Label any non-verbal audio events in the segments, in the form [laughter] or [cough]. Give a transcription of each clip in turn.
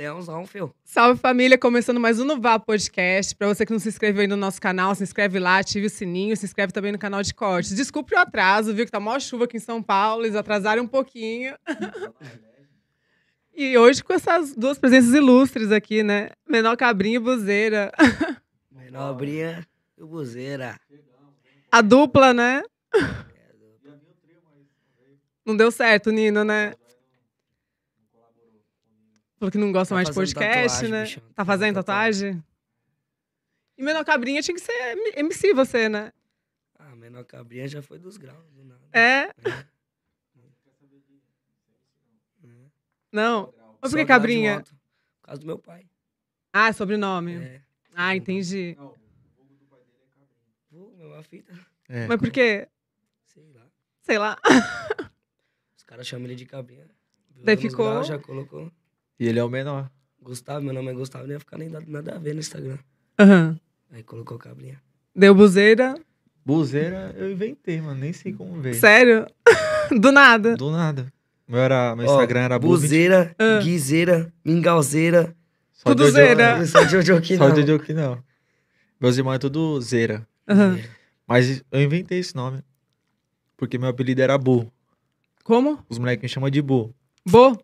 leãozão, fio. Salve família, começando mais um Nová Podcast. Para você que não se inscreveu ainda no nosso canal, se inscreve lá, ative o sininho, se inscreve também no canal de cortes. Desculpe o atraso, viu que tá maior chuva aqui em São Paulo, eles atrasaram um pouquinho. e hoje com essas duas presenças ilustres aqui, né? Menor Cabrinha e Buzeira. Menor Cabrinha e Buzeira. A dupla, né? Não deu certo, Nino, né? Falou que não gosta tá mais de podcast, tatuagem, né? Bicho. Tá, tá fazendo tatuagem? tatuagem? E Menor Cabrinha tinha que ser MC você, né? Ah, Menor Cabrinha já foi dos graus, do nada. É? é. Não. É. Mas por que Cabrinha? Por causa do meu pai. Ah, é sobrenome. É. Ah, entendi. Não, o do pai dele é Cabrinha. Vulgo, uma fita. É. Mas por quê? Sei lá. Sei lá. Os caras chamam ele de Cabrinha. Daí ficou. Graus, já colocou. E ele é o menor. Gustavo, meu nome é Gustavo, não ia ficar nem nada a ver no Instagram. Aham. Aí colocou cabrinha. Deu buzeira. Buzeira eu inventei, mano. Nem sei como ver. Sério? [laughs] Do nada. Do nada. Meu, era, meu Ó, Instagram era Buzeira, Ah. guiseira, mingauzeira. Só Tudo Jojo- zeira. Né? Só Jojo que Só não. Jojo que não. Meus irmãos é tudo zeira. Aham. Mas eu inventei esse nome. Porque meu apelido era Bu. Como? Os moleques me chamam de Bu. Bu.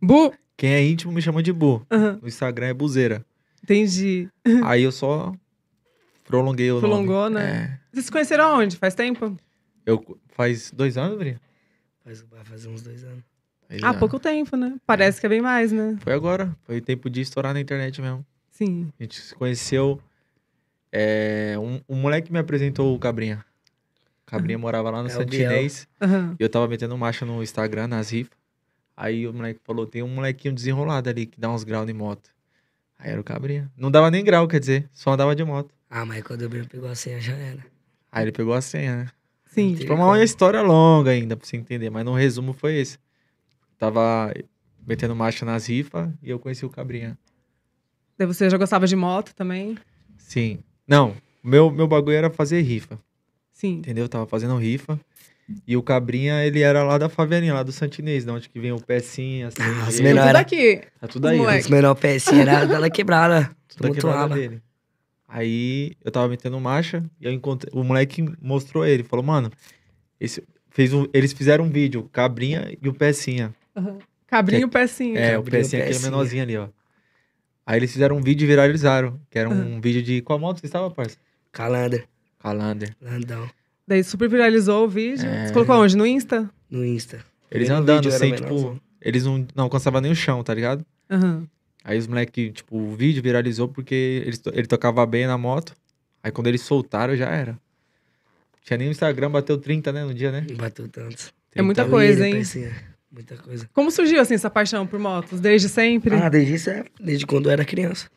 Bu? Quem é íntimo me chama de Bu. Uhum. O Instagram é Buzeira. Entendi. [laughs] Aí eu só prolonguei o Prolongou, nome. né? É. Vocês se conheceram aonde? Faz tempo? Eu, faz dois anos, Bri? Faz, uns dois anos. Há ah, é. pouco tempo, né? Parece é. que é bem mais, né? Foi agora. Foi tempo de estourar na internet mesmo. Sim. A gente se conheceu. É, um, um moleque me apresentou o Cabrinha. Cabrinha ah. morava lá no é Santinês. Uhum. E eu tava metendo marcha no Instagram, nas rifas. Aí o moleque falou: tem um molequinho desenrolado ali que dá uns graus de moto. Aí era o Cabrinha. Não dava nem grau, quer dizer, só andava de moto. Ah, mas quando o Bruno pegou a senha já era. Aí ele pegou a senha, né? Sim. Tipo, tipo, uma como. história longa ainda, pra você entender, mas no resumo foi esse. Tava metendo marcha nas rifas e eu conheci o Cabrinha. você já gostava de moto também? Sim. Não, meu, meu bagulho era fazer rifa. Sim. Entendeu? tava fazendo rifa. E o Cabrinha, ele era lá da favelinha, lá do Santinês, de onde que vem o pecinha, assim. Ah, os menor, tudo aqui. É tudo aí. Né? Moleque. Os menor pecinha era da quebrada. [laughs] Tudo da quebrada dele. Aí eu tava metendo marcha e eu encontrei. O moleque mostrou ele, falou, mano, esse, fez um, eles fizeram um vídeo, Cabrinha e o Pecinha. Uhum. Cabrinho é, é, e o Pecinha. É, o Pecinha, aquele menorzinho ali, ó. Aí eles fizeram um vídeo e viralizaram, que era um uhum. vídeo de. Qual moto você estava, parceiro? Calander. Calander. Landão. Daí super viralizou o vídeo. É. Você colocou onde? No Insta? No Insta. Eles andando assim, tipo. Menor. Assim. Eles não, não alcançavam nem o chão, tá ligado? Uhum. Aí os moleques, tipo, o vídeo viralizou porque ele, ele tocava bem na moto. Aí quando eles soltaram, já era. Tinha nem o Instagram, bateu 30, né, no dia, né? Bateu tanto. É muita coisa, né, hein? Né? muita coisa. Como surgiu, assim, essa paixão por motos? Desde sempre? Ah, desde é, Desde quando eu era criança.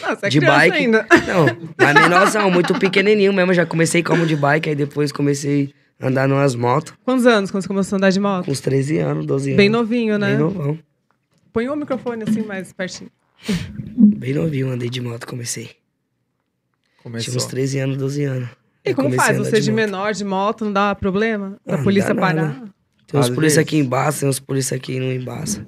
Nossa, é de bike. ainda. Não, mas menorzão, muito pequenininho mesmo. Já comecei como de bike, aí depois comecei a andar nas motos. Quantos anos quando você começou a andar de moto? Com uns 13 anos, 12 anos. Bem novinho, né? Bem novão. Põe o microfone assim mais pertinho. Bem novinho, andei de moto, comecei. Começou. Tinha uns 13 anos, 12 anos. E como faz? Você de, de menor de moto não dá problema? Ah, a polícia parar? Tem uns polícia aqui embaixo, tem uns polícia aqui não embaça.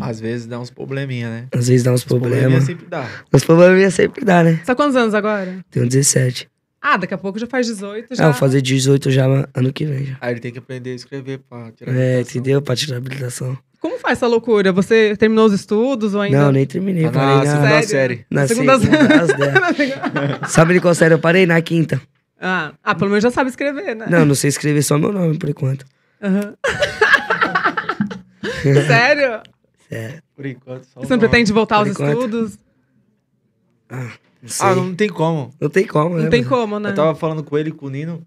Às vezes dá uns probleminha, né? Às vezes dá uns problemas. Probleminha sempre dá. Uns probleminha sempre dá, né? Você tá quantos anos agora? Tenho 17. Ah, daqui a pouco já faz 18 ah, já. Ah, vou fazer 18 já ano que vem. Já. Aí ele tem que aprender a escrever pra tirar É, entendeu? Pra tirar a habilitação. Como faz essa loucura? Você terminou os estudos ou ainda? Não, nem terminei. Ah, parei na, na, série. Na, [laughs] na segunda série. sabe de qual série eu parei? Na quinta. Ah, ah, pelo menos já sabe escrever, né? Não, não sei escrever só meu nome por enquanto. Uhum. [laughs] Sério? É. Por enquanto, só Você não pretende voltar aos enquanto. estudos? Ah, não ah, sei. Ah, não tem como. Não tem como, né? Não tem como, né? Eu tava falando com ele, com o Nino.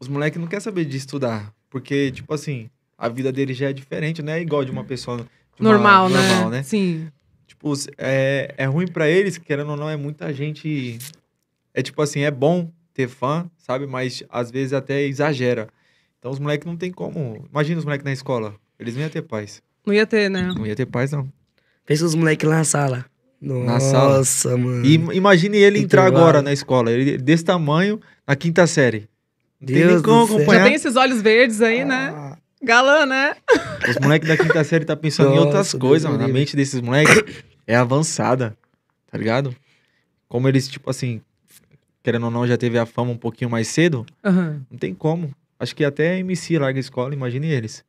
Os moleques não querem saber de estudar. Porque, tipo assim, a vida dele já é diferente, não é igual de uma pessoa... De uma, normal, né? normal, né? Sim. Tipo, é, é ruim para eles, querendo ou não, é muita gente... É tipo assim, é bom ter fã, sabe? Mas às vezes até exagera. Então os moleques não tem como... Imagina os moleques na escola. Eles nem iam ter paz. Não ia ter, né? Não ia ter paz, não. Pensa os moleques lá na sala. Nossa, na sala. Nossa, mano. E, imagine ele entrar agora na escola. Ele desse tamanho, na quinta série. Deus tem nem como acompanhar. Já tem esses olhos verdes aí, né? ah. né? Galã, né? Os moleques da quinta série tá pensando Nossa, em outras coisas, mano. A mente desses moleques é avançada, tá ligado? Como eles, tipo assim, querendo ou não, já teve a fama um pouquinho mais cedo, uhum. não tem como. Acho que até MC larga a escola, imagine eles.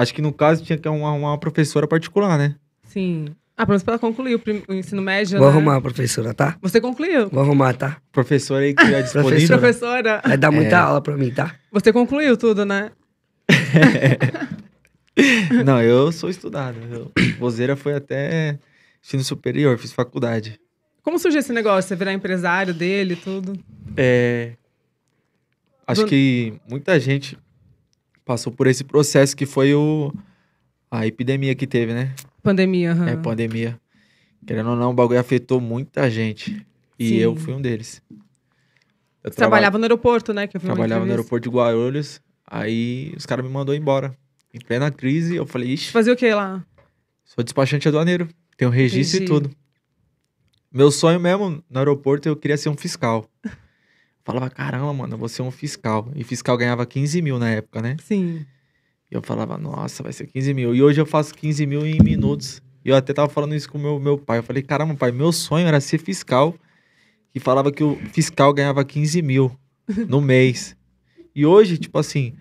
Acho que no caso tinha que arrumar uma professora particular, né? Sim. Ah, pelo menos pra ela concluir o, prim... o ensino médio. Vou né? arrumar a professora, tá? Você concluiu. Vou arrumar, tá? Professora aí que é [laughs] disponível. professora. Vai dar muita é... aula pra mim, tá? Você concluiu tudo, né? [laughs] Não, eu sou estudado. Vozeira foi até ensino superior, fiz faculdade. Como surgiu esse negócio? Você virar empresário dele e tudo? É. Acho Do... que muita gente passou por esse processo que foi o a epidemia que teve, né? Pandemia, uhum. É, pandemia. Querendo ou não, o bagulho afetou muita gente. E Sim. eu fui um deles. Eu traba... trabalhava no aeroporto, né? trabalhava no aeroporto de Guarulhos. Aí os caras me mandou embora. Em plena crise, eu falei, ixi. Fazer o que lá? Sou despachante aduaneiro. Tenho registro Entendi. e tudo. Meu sonho mesmo, no aeroporto, eu queria ser um fiscal. Falava, caramba, mano, vou ser um fiscal. E fiscal ganhava 15 mil na época, né? Sim. E eu falava, nossa, vai ser 15 mil. E hoje eu faço 15 mil em minutos. E eu até tava falando isso com meu, meu pai. Eu falei, caramba, pai, meu sonho era ser fiscal. E falava que o fiscal ganhava 15 mil no [laughs] mês. e hoje, tipo assim,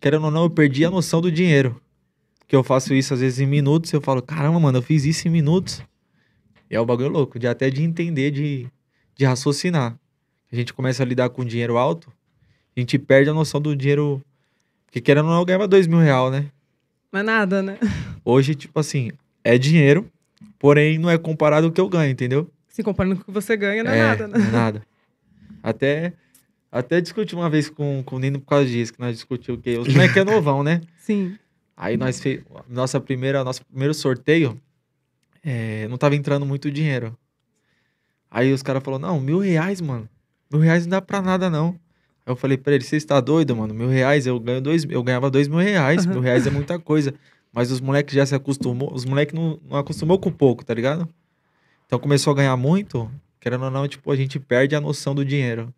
querendo ou não, eu perdi a noção do dinheiro. Que eu faço isso às vezes em minutos. e Eu falo, caramba, mano, eu fiz isso em minutos. E é o um bagulho louco, de até de entender, de, de raciocinar a gente começa a lidar com dinheiro alto, a gente perde a noção do dinheiro. Porque querendo ou não, eu ganhava dois mil real, né? mas nada, né? Hoje, tipo assim, é dinheiro, porém não é comparado ao que eu ganho, entendeu? Se comparando com o que você ganha, não é, é nada, né? É nada. Até, até discuti uma vez com, com o Nino por causa disso, que nós discutimos o quê? Os moleques é novão, né? Sim. Aí nós fez nossa primeira, nosso primeiro sorteio, é, não tava entrando muito dinheiro. Aí os caras falaram, não, mil reais, mano mil reais não dá pra nada, não. Aí eu falei pra ele, você está doido, mano? Mil reais, eu ganho dois, eu ganhava dois mil reais, uhum. mil reais é muita coisa. Mas os moleques já se acostumou, os moleques não, não acostumou com pouco, tá ligado? Então começou a ganhar muito, querendo ou não, tipo, a gente perde a noção do dinheiro.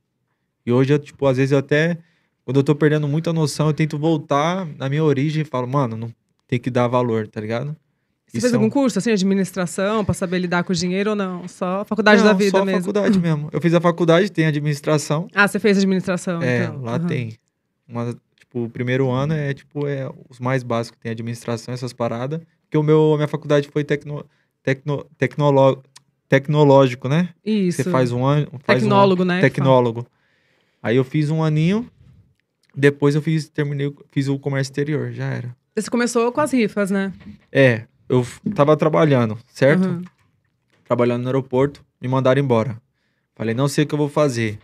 E hoje, eu, tipo, às vezes eu até, quando eu tô perdendo muita noção, eu tento voltar na minha origem e falo, mano, não tem que dar valor, tá ligado? Você fez são... É algum curso, assim, administração, para saber lidar com o dinheiro ou não? Só faculdade não, da vida só mesmo? só faculdade mesmo. Eu fiz a faculdade, tem administração. Ah, você fez administração, É, então. lá uhum. tem. Uma, tipo, o primeiro ano é, tipo, é os mais básicos. Tem administração, essas paradas. Porque o meu, a minha faculdade foi tecno, tecno, tecnolo, tecnológico, né? Isso. Você faz um ano... Faz tecnólogo, um, né? Tecnólogo. Aí eu fiz um aninho. Depois eu fiz, terminei, fiz o comércio exterior, já era. Você começou com as rifas, né? É, eu tava trabalhando, certo? Uhum. Trabalhando no aeroporto, me mandaram embora. Falei, não sei o que eu vou fazer.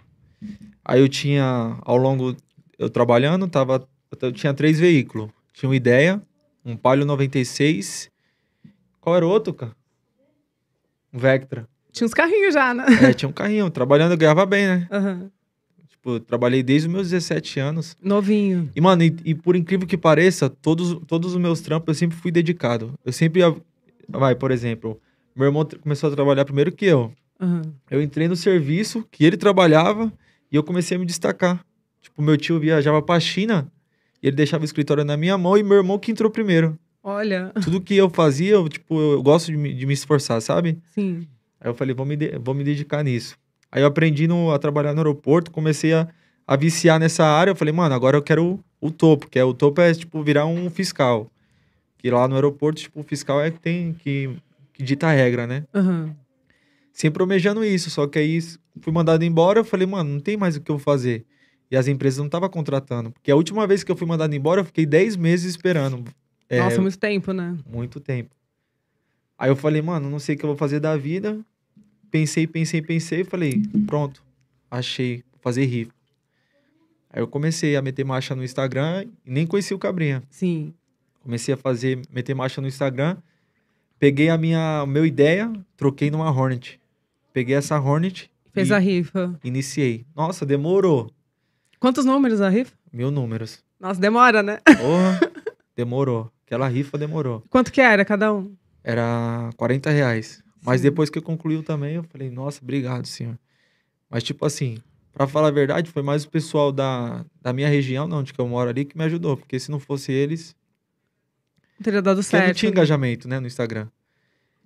Aí eu tinha, ao longo, eu trabalhando, tava, eu tinha três veículos. Tinha uma ideia, um Palio 96. Qual era o outro, cara? Um Vectra. Tinha uns carrinhos já, né? É, tinha um carrinho. Trabalhando, eu ganhava bem, né? Uhum. Tipo, eu trabalhei desde os meus 17 anos. Novinho. E, mano, e, e, por incrível que pareça, todos, todos os meus trampos eu sempre fui dedicado. Eu sempre. Vai, por exemplo, meu irmão começou a trabalhar primeiro que eu. Uhum. Eu entrei no serviço que ele trabalhava e eu comecei a me destacar. Tipo, meu tio viajava pra China e ele deixava o escritório na minha mão e meu irmão que entrou primeiro. Olha. Tudo que eu fazia, eu, tipo, eu gosto de me, de me esforçar, sabe? Sim. Aí eu falei, vou me, de, vou me dedicar nisso. Aí eu aprendi no, a trabalhar no aeroporto, comecei a, a viciar nessa área. Eu falei, mano, agora eu quero o topo, que é o topo é, tipo, virar um fiscal. Que lá no aeroporto, tipo, o fiscal é que tem que, que dita a regra, né? Uhum. Sempre almejando isso, só que aí fui mandado embora, eu falei, mano, não tem mais o que eu fazer. E as empresas não estavam contratando. Porque a última vez que eu fui mandado embora, eu fiquei 10 meses esperando. É, Nossa, muito tempo, né? Muito tempo. Aí eu falei, mano, não sei o que eu vou fazer da vida pensei, pensei, pensei, falei, pronto, achei, fazer rifa. Aí eu comecei a meter marcha no Instagram e nem conheci o Cabrinha. Sim. Comecei a fazer, meter marcha no Instagram, peguei a minha, a minha ideia, troquei numa Hornet. Peguei essa Hornet. Fez a rifa. Iniciei. Nossa, demorou. Quantos números a rifa? Mil números. Nossa, demora, né? Porra, [laughs] demorou. Aquela rifa demorou. Quanto que era cada um? Era 40 reais. Mas depois que concluiu também, eu falei, nossa, obrigado, senhor. Mas, tipo assim, para falar a verdade, foi mais o pessoal da, da minha região, não, onde eu moro ali, que me ajudou. Porque se não fosse eles. Não teria dado certo. Não tinha engajamento, né, no Instagram.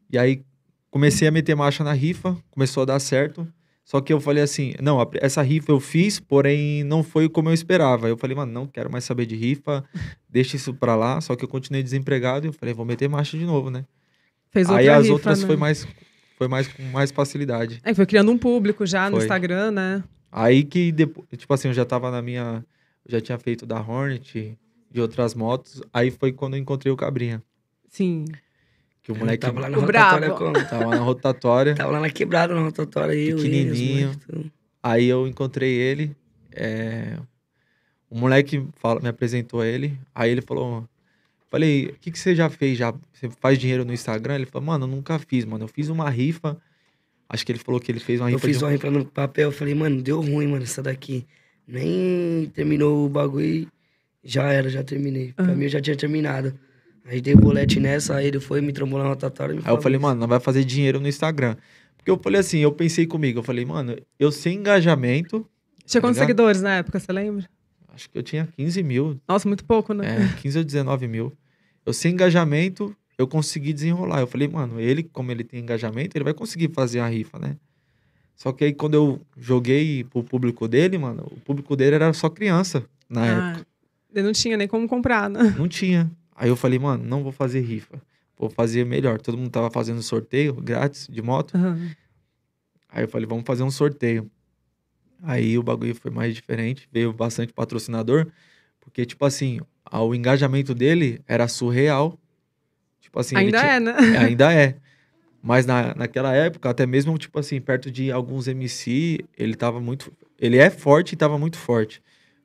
E aí comecei a meter marcha na rifa, começou a dar certo. Só que eu falei assim: não, essa rifa eu fiz, porém não foi como eu esperava. Eu falei, mano, não quero mais saber de rifa, [laughs] deixa isso pra lá. Só que eu continuei desempregado e eu falei, vou meter marcha de novo, né? Fez outra Aí as rifa, outras né? foi mais foi mais com mais facilidade. Aí é, foi criando um público já no Instagram, né? Aí que depois, tipo assim, eu já tava na minha, já tinha feito da Hornet, de outras motos, aí foi quando eu encontrei o Cabrinha, Sim. que o Eu moleque tava lá na rotatória brabo. como? [laughs] tava na rotatória. Tava lá na quebrada, na rotatória. aí. Pequenininho. Aí eu encontrei ele. é, O moleque fala- me apresentou ele. Aí ele falou: Falei, o que, que você já fez? Já, você faz dinheiro no Instagram? Ele falou, mano, eu nunca fiz, mano. Eu fiz uma rifa. Acho que ele falou que ele fez uma eu rifa. Eu fiz de... uma rifa no papel. Eu falei, mano, deu ruim, mano, essa daqui. Nem terminou o bagulho já era, já terminei. Pra ah. mim eu já tinha terminado. Aí dei bolete nessa, aí ele foi, me trombou na rotatória. aí eu falei, isso. mano, não vai fazer dinheiro no Instagram. Porque eu falei assim, eu pensei comigo, eu falei, mano, eu sem engajamento. Tinha tá quantos seguidores na época, você lembra? acho que eu tinha 15 mil. Nossa, muito pouco, né? É, 15 ou 19 mil. Eu sem engajamento, eu consegui desenrolar. Eu falei, mano, ele, como ele tem engajamento, ele vai conseguir fazer a rifa, né? Só que aí quando eu joguei pro público dele, mano, o público dele era só criança na ah, época. Ele não tinha nem como comprar, né? Não tinha. Aí eu falei, mano, não vou fazer rifa. Vou fazer melhor. Todo mundo tava fazendo sorteio grátis de moto. Uhum. Aí eu falei, vamos fazer um sorteio. Aí o bagulho foi mais diferente, veio bastante patrocinador, porque, tipo assim, o engajamento dele era surreal. Tipo assim. Ainda tinha... é, né? [laughs] É, ainda é. Mas na, naquela época, até mesmo, tipo assim, perto de alguns MC, ele tava muito. Ele é forte e tava muito forte.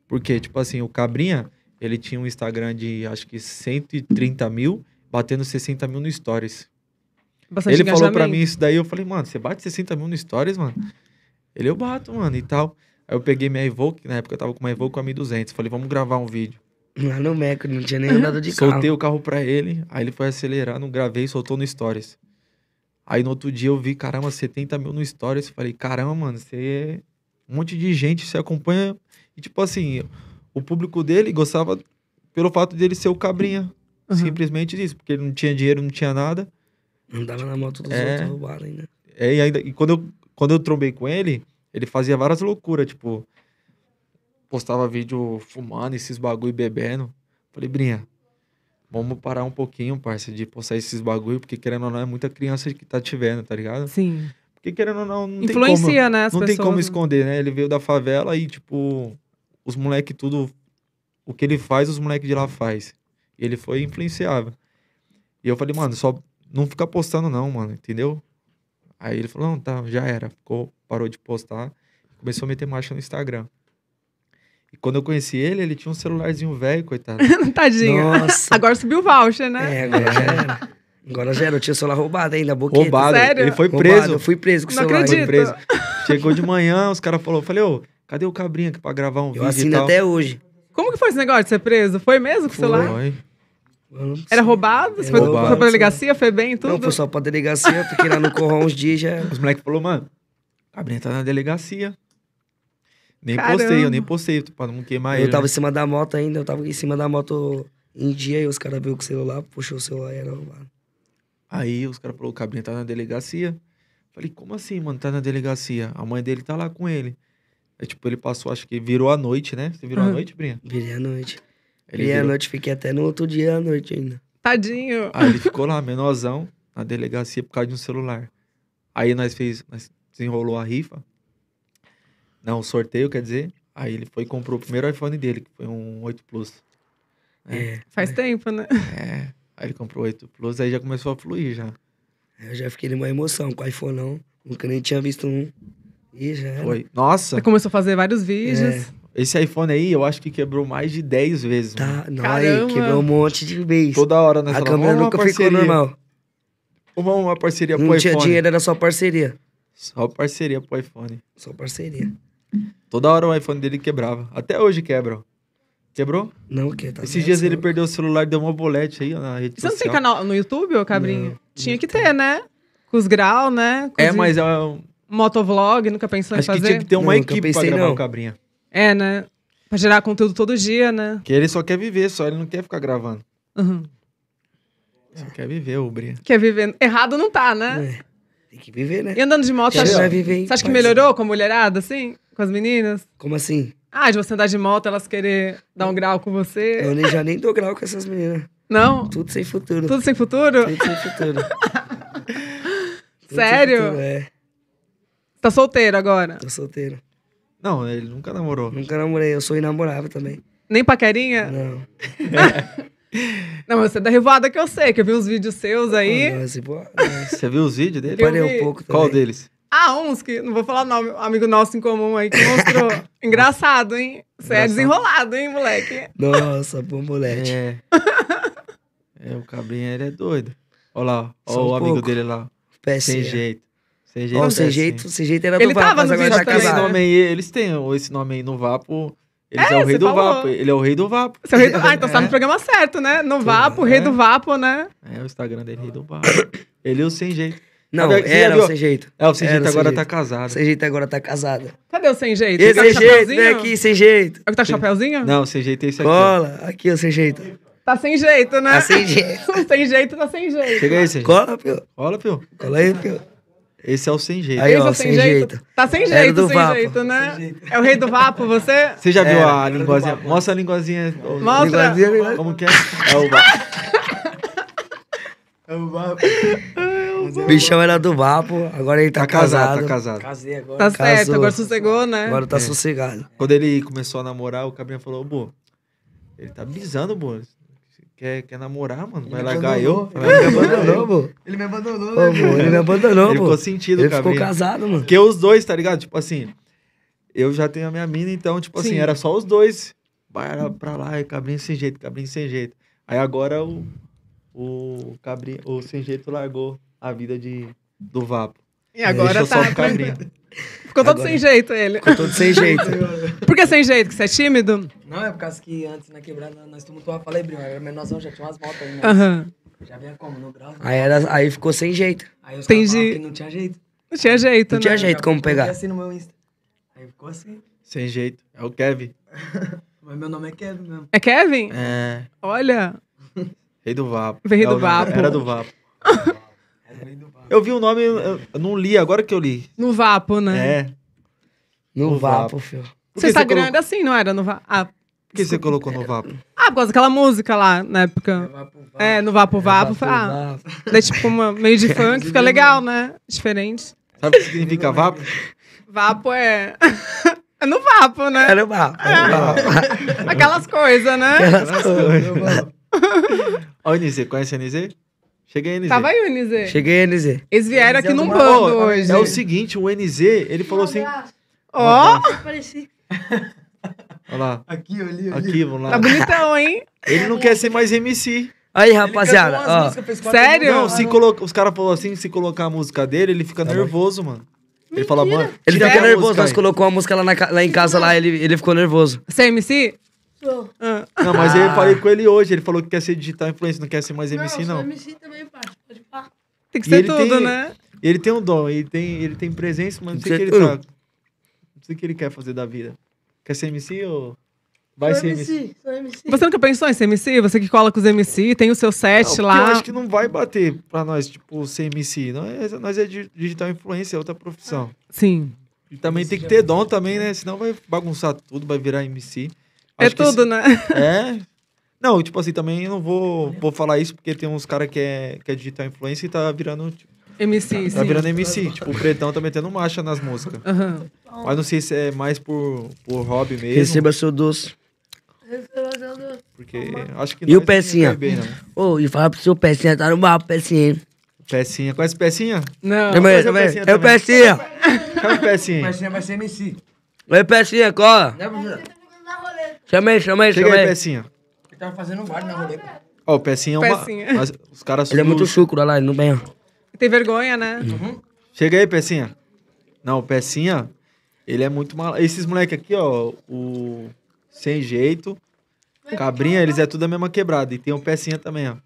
Porque, tipo assim, o Cabrinha, ele tinha um Instagram de acho que 130 mil, batendo 60 mil no Stories. Bastante ele falou para mim isso daí, eu falei, mano, você bate 60 mil no Stories, mano? Ele, eu bato, mano, e tal. Aí eu peguei minha Evoque, na época eu tava com uma Evoque com a 1200. Falei, vamos gravar um vídeo. Lá no Meco, não tinha nem andado de [laughs] carro. Soltei o carro pra ele, aí ele foi acelerar não gravei soltou no Stories. Aí no outro dia eu vi, caramba, 70 mil no Stories. Falei, caramba, mano, você. É um monte de gente se acompanha. E tipo assim, o público dele gostava pelo fato dele ser o cabrinha. Uhum. Simplesmente isso, porque ele não tinha dinheiro, não tinha nada. Andava na moto dos é... outros roubado ainda. Né? É, e ainda. E quando eu quando eu trombei com ele, ele fazia várias loucuras, tipo, postava vídeo fumando, esses bagulho bebendo. Falei, Brinha, vamos parar um pouquinho, parça, de postar esses bagulho, porque querendo ou não, é muita criança que tá te vendo, tá ligado? Sim. Porque querendo ou não, não Influencia, tem como, né, as não pessoas, tem como esconder, né? Ele veio da favela e, tipo, os moleque tudo... O que ele faz, os moleque de lá faz. Ele foi influenciável. E eu falei, mano, só não fica postando não, mano, entendeu? Aí ele falou, não, tá, já era. Ficou, parou de postar começou a meter marcha no Instagram. E quando eu conheci ele, ele tinha um celularzinho velho, coitado. [laughs] Tadinho. Nossa. Agora subiu o voucher, né? É, agora já era. Agora já era. Eu tinha o celular roubado ainda, boqueta. Roubado. Sério? Ele foi roubado. preso. Eu fui preso com não o celular. Acredito. Foi preso. Chegou de manhã, os caras falaram, falei, ô, cadê o cabrinho aqui pra gravar um eu vídeo Eu assino até hoje. Como que foi esse negócio de ser preso? Foi mesmo com o celular? Foi. Era roubado? Você é foi, roubado, foi pra delegacia, foi bem tudo? Não, foi só pra delegacia, fiquei lá no corral uns [laughs] dias já. Os moleques falaram, mano, Cabrinha tá na delegacia. Nem Caramba. postei, eu nem postei, pra não queimar eu ele. Eu né? tava né? em cima da moto ainda, eu tava em cima da moto em dia e os caras viram com o celular, puxou o celular e era roubado. Aí os caras falaram, o Cabrinha tá na delegacia. Falei, como assim, mano, tá na delegacia? A mãe dele tá lá com ele. É tipo, ele passou, acho que virou a noite, né? Você virou uhum. a noite, Brinha? Virei a noite a noite é fiquei até no outro dia à noite ainda. Tadinho. Aí ah, ele ficou lá, menorzão, na delegacia por causa de um celular. Aí nós fez, nós desenrolou a rifa. Não, o sorteio, quer dizer. Aí ele foi e comprou o primeiro iPhone dele, que foi um 8 Plus. É, é. Faz é. tempo, né? É. Aí ele comprou o 8 Plus, aí já começou a fluir já. É, eu já fiquei numa emoção com o iPhone, não. Nunca nem tinha visto um. E já. Foi. Nossa! Aí começou a fazer vários vídeos. É. Esse iPhone aí, eu acho que quebrou mais de 10 vezes. Tá, não, aí, quebrou um monte de vezes. Toda hora nessa né? A câmera nunca parceria. ficou normal. Uma, uma parceria não pro iPhone. Não tinha dinheiro, era só parceria. Só parceria pro iPhone. Só parceria. Toda hora o iPhone dele quebrava. Até hoje quebra. Quebrou? Não, o quê? Tá Esses dias ele perdeu o celular, deu uma bolete aí na rede Você social. Você não tem canal no YouTube, ô Cabrinho? Não, tinha não que ter, né? Com os graus, né? Com é, os... mas é um... Motovlog, nunca pensou em fazer? Acho que tinha que ter uma não, equipe pra gravar não. o Cabrinha. É, né? Pra gerar conteúdo todo dia, né? Que ele só quer viver, só ele não quer ficar gravando. Uhum. Só quer viver, Bria. Quer viver. Errado não tá, né? É. Tem que viver, né? E andando de moto, acho. viver, você acha que melhorou com a mulherada, assim? Com as meninas? Como assim? Ah, de você andar de moto, elas querer dar um grau com você. Eu nem, já nem dou grau com essas meninas. Não? Tudo sem futuro. Tudo sem futuro? Tudo sem futuro. [laughs] Tudo Sério? Sem futuro, é. Tá solteiro agora? Tô solteiro. Não, ele nunca namorou. Nunca namorei, eu sou inamorável também. Nem paquerinha? Não. [laughs] não, mas você é da revoada que eu sei, que eu vi uns vídeos seus aí. Ah, não, esse, [laughs] Você viu os vídeos dele? Parei um pouco também. Qual deles? Ah, uns que. Não vou falar nome, amigo nosso em comum aí que mostrou. [laughs] Engraçado, hein? Você é desenrolado, hein, moleque? Nossa, bom, moleque. É. é o cabrinha ele é doido. Olha lá, ó, um o amigo dele lá. Péssimo. Sem jeito. Sem jeito, oh, sem, é jeito sem jeito era do ele Vapo, mas agora tá casado. Nome aí, eles têm esse nome aí no Vapo. Eles é, é o rei do falou. Vapo. Ele é o rei do Vapo. Você é rei do... [laughs] Ah, então é. tá no é. programa certo, né? No Vapo, é. rei do Vapo, né? É, o Instagram dele, é rei do Vapo. [coughs] Ele é o sem jeito. Não, Cadê? era o sem jeito. É, o sem jeito agora sem tá jeito. casado. Sem jeito agora tá casado. Cadê o sem jeito? Esse é sem jeito, vem né, aqui, sem jeito. É o que tá sem... chapéuzinho? Não, sem jeito é esse aqui. Cola, aqui o sem jeito. Tá sem jeito, né? Tá sem jeito. [laughs] sem jeito, tá sem jeito. Chega aí, sem jeito. Cola, Pio. Cola, Pio. Cola aí, Pio. Esse é o sem jeito. Aí, Esse é ó, é o sem, sem jeito. jeito. Tá sem jeito, sem vapo. jeito, né? Sem jeito. É o rei do vapo, você? [laughs] Você já viu é, a linguazinha? Mostra a linguazinha. Mostra. Linguazinha, como que é? É o vapo. [laughs] é o vapo. É o bichão era do vapo, agora ele tá, tá casado. Tá casado. Casei agora. Tá, tá certo, Casou. agora sossegou, né? Agora tá é. sossegado. Quando ele começou a namorar, o Cabrinha falou, pô, ele tá bizando, pô quer, quer namorar, mano. Vai largar eu. Ele me abandonou, pô. Ele me abandonou, né? Pô, ele me abandonou, ele pô. Ficou sentido, cara. Ele ficou casado, mano. Porque os dois, tá ligado? Tipo assim, eu já tenho a minha mina, então, tipo assim, Sim. assim, era só os dois. Vai pra lá, e cabrinho sem jeito, cabrinho sem jeito. Aí agora o, o cabrinho, o sem jeito largou a vida de, do Vapo. E agora tá... Só Ficou todo Agora, sem jeito ele. Ficou todo sem jeito. [laughs] por que sem jeito? Que você é tímido? Não, é por causa que antes na quebrada nós tumultuava, falei, Brilho, era menorzão, já tinha umas voltas ali, né? Aham. Já vinha como? No grau. Aí, era, aí ficou sem jeito. Aí eu caras que não tinha jeito. Não tinha jeito, não. Não tinha né? jeito como pegar. assim no meu Insta. Aí ficou assim. Sem jeito. É o Kevin. [laughs] Mas meu nome é Kevin mesmo. É Kevin? É. Olha. Rei do Vapo. Rei é do Vapo. Era do Vapo. [laughs] Era do Vapo. Eu vi o nome, eu não li, agora que eu li. No Vapo, né? É. No, no Vapo, Vapo. filho. Seu Instagram colocou... era assim, não era? No Vapo. Ah, Por que você colocou no Vapo? Ah, por causa daquela música lá, na época. É, Vapo, Vapo. é no Vapo Vapo. É, Vapo, ah, Daí, tipo, uma meio de funk, [laughs] fica legal, né? Diferente. Sabe o que significa Vapo? Vapo é... [laughs] É no Vapo, né? É no Vapo. É [laughs] Aquelas coisas, né? Aquelas coisas. Ó, Nizê, conhece a Nizê? Cheguei, NZ. Tava aí o NZ. Cheguei, NZ. Eles vieram NZ aqui é num bando oh, hoje. É o seguinte, o NZ, ele falou assim... Ó! Olha lá. [laughs] Aqui, ali, ali. Aqui, vamos lá. Tá bonitão, hein? Ele não quer ser mais MC. Aí, rapaziada. Ó. Músicas, Sério? Não, se coloca, os caras falaram assim, se colocar a música dele, ele fica tá nervoso, mano. Ele Mentira. fala, mano. Ele fica nervoso, nós colocou a música lá, na, lá em casa lá, ele, ele ficou nervoso. Você é MC? Ah. Não, mas eu ah. falei com ele hoje. Ele falou que quer ser digital influencer, não quer ser mais MC, não. Não, MC também, parça. Pode Tem que ser tudo, tem- né? Ele tem um dom, ele tem, ele tem presença, mas não sei o que ele tá. Não sei o que ele quer fazer da vida. Quer ser MC ou. Vai ser MC? Sou MC. Você nunca pensou em ser MC? Você que cola com os MC, tem o seu set lá. Eu acho que não vai bater pra nós, tipo, ser MC. Nós, nós é, é digital influencer, é outra profissão. Sim. E também tem que ter é dom também, né? né? Senão vai bagunçar tudo, vai virar MC. É tudo, se... né? É. [laughs] Não, tipo assim, também eu não vou, vou falar isso porque tem uns caras que é, que é digital influencer e tá virando. Tipo, MC, tá, tá virando MC. tipo, o Pretão tá metendo marcha nas músicas. Uhum. Mas não sei se é mais por, por hobby mesmo. Receba seu doce. Porque acho que E o é Pecinha? Ô, oh, e fala pro seu Pecinha, tá no mal, Pecinha. Pecinha, conhece Pecinha? Não, não é o Pecinha. É o Pecinha. Pecinha vai ser MC. Oi, Pecinha, cola. Não, Chama ele, chama ele, Chega chama aí, aí, Pecinha. Ele tava fazendo um bar na rolê. Ó, o Pecinha é uma... Pecinha. os caras... Ele é muito chucro, olha lá, ele não bem. Tem vergonha, né? Uhum. Chega aí, Pecinha. Não, o Pecinha, ele é muito mal. Esses moleque aqui, ó, o Sem Jeito, Cabrinha, eles é tudo a mesma quebrada. E tem o Pecinha também, ó.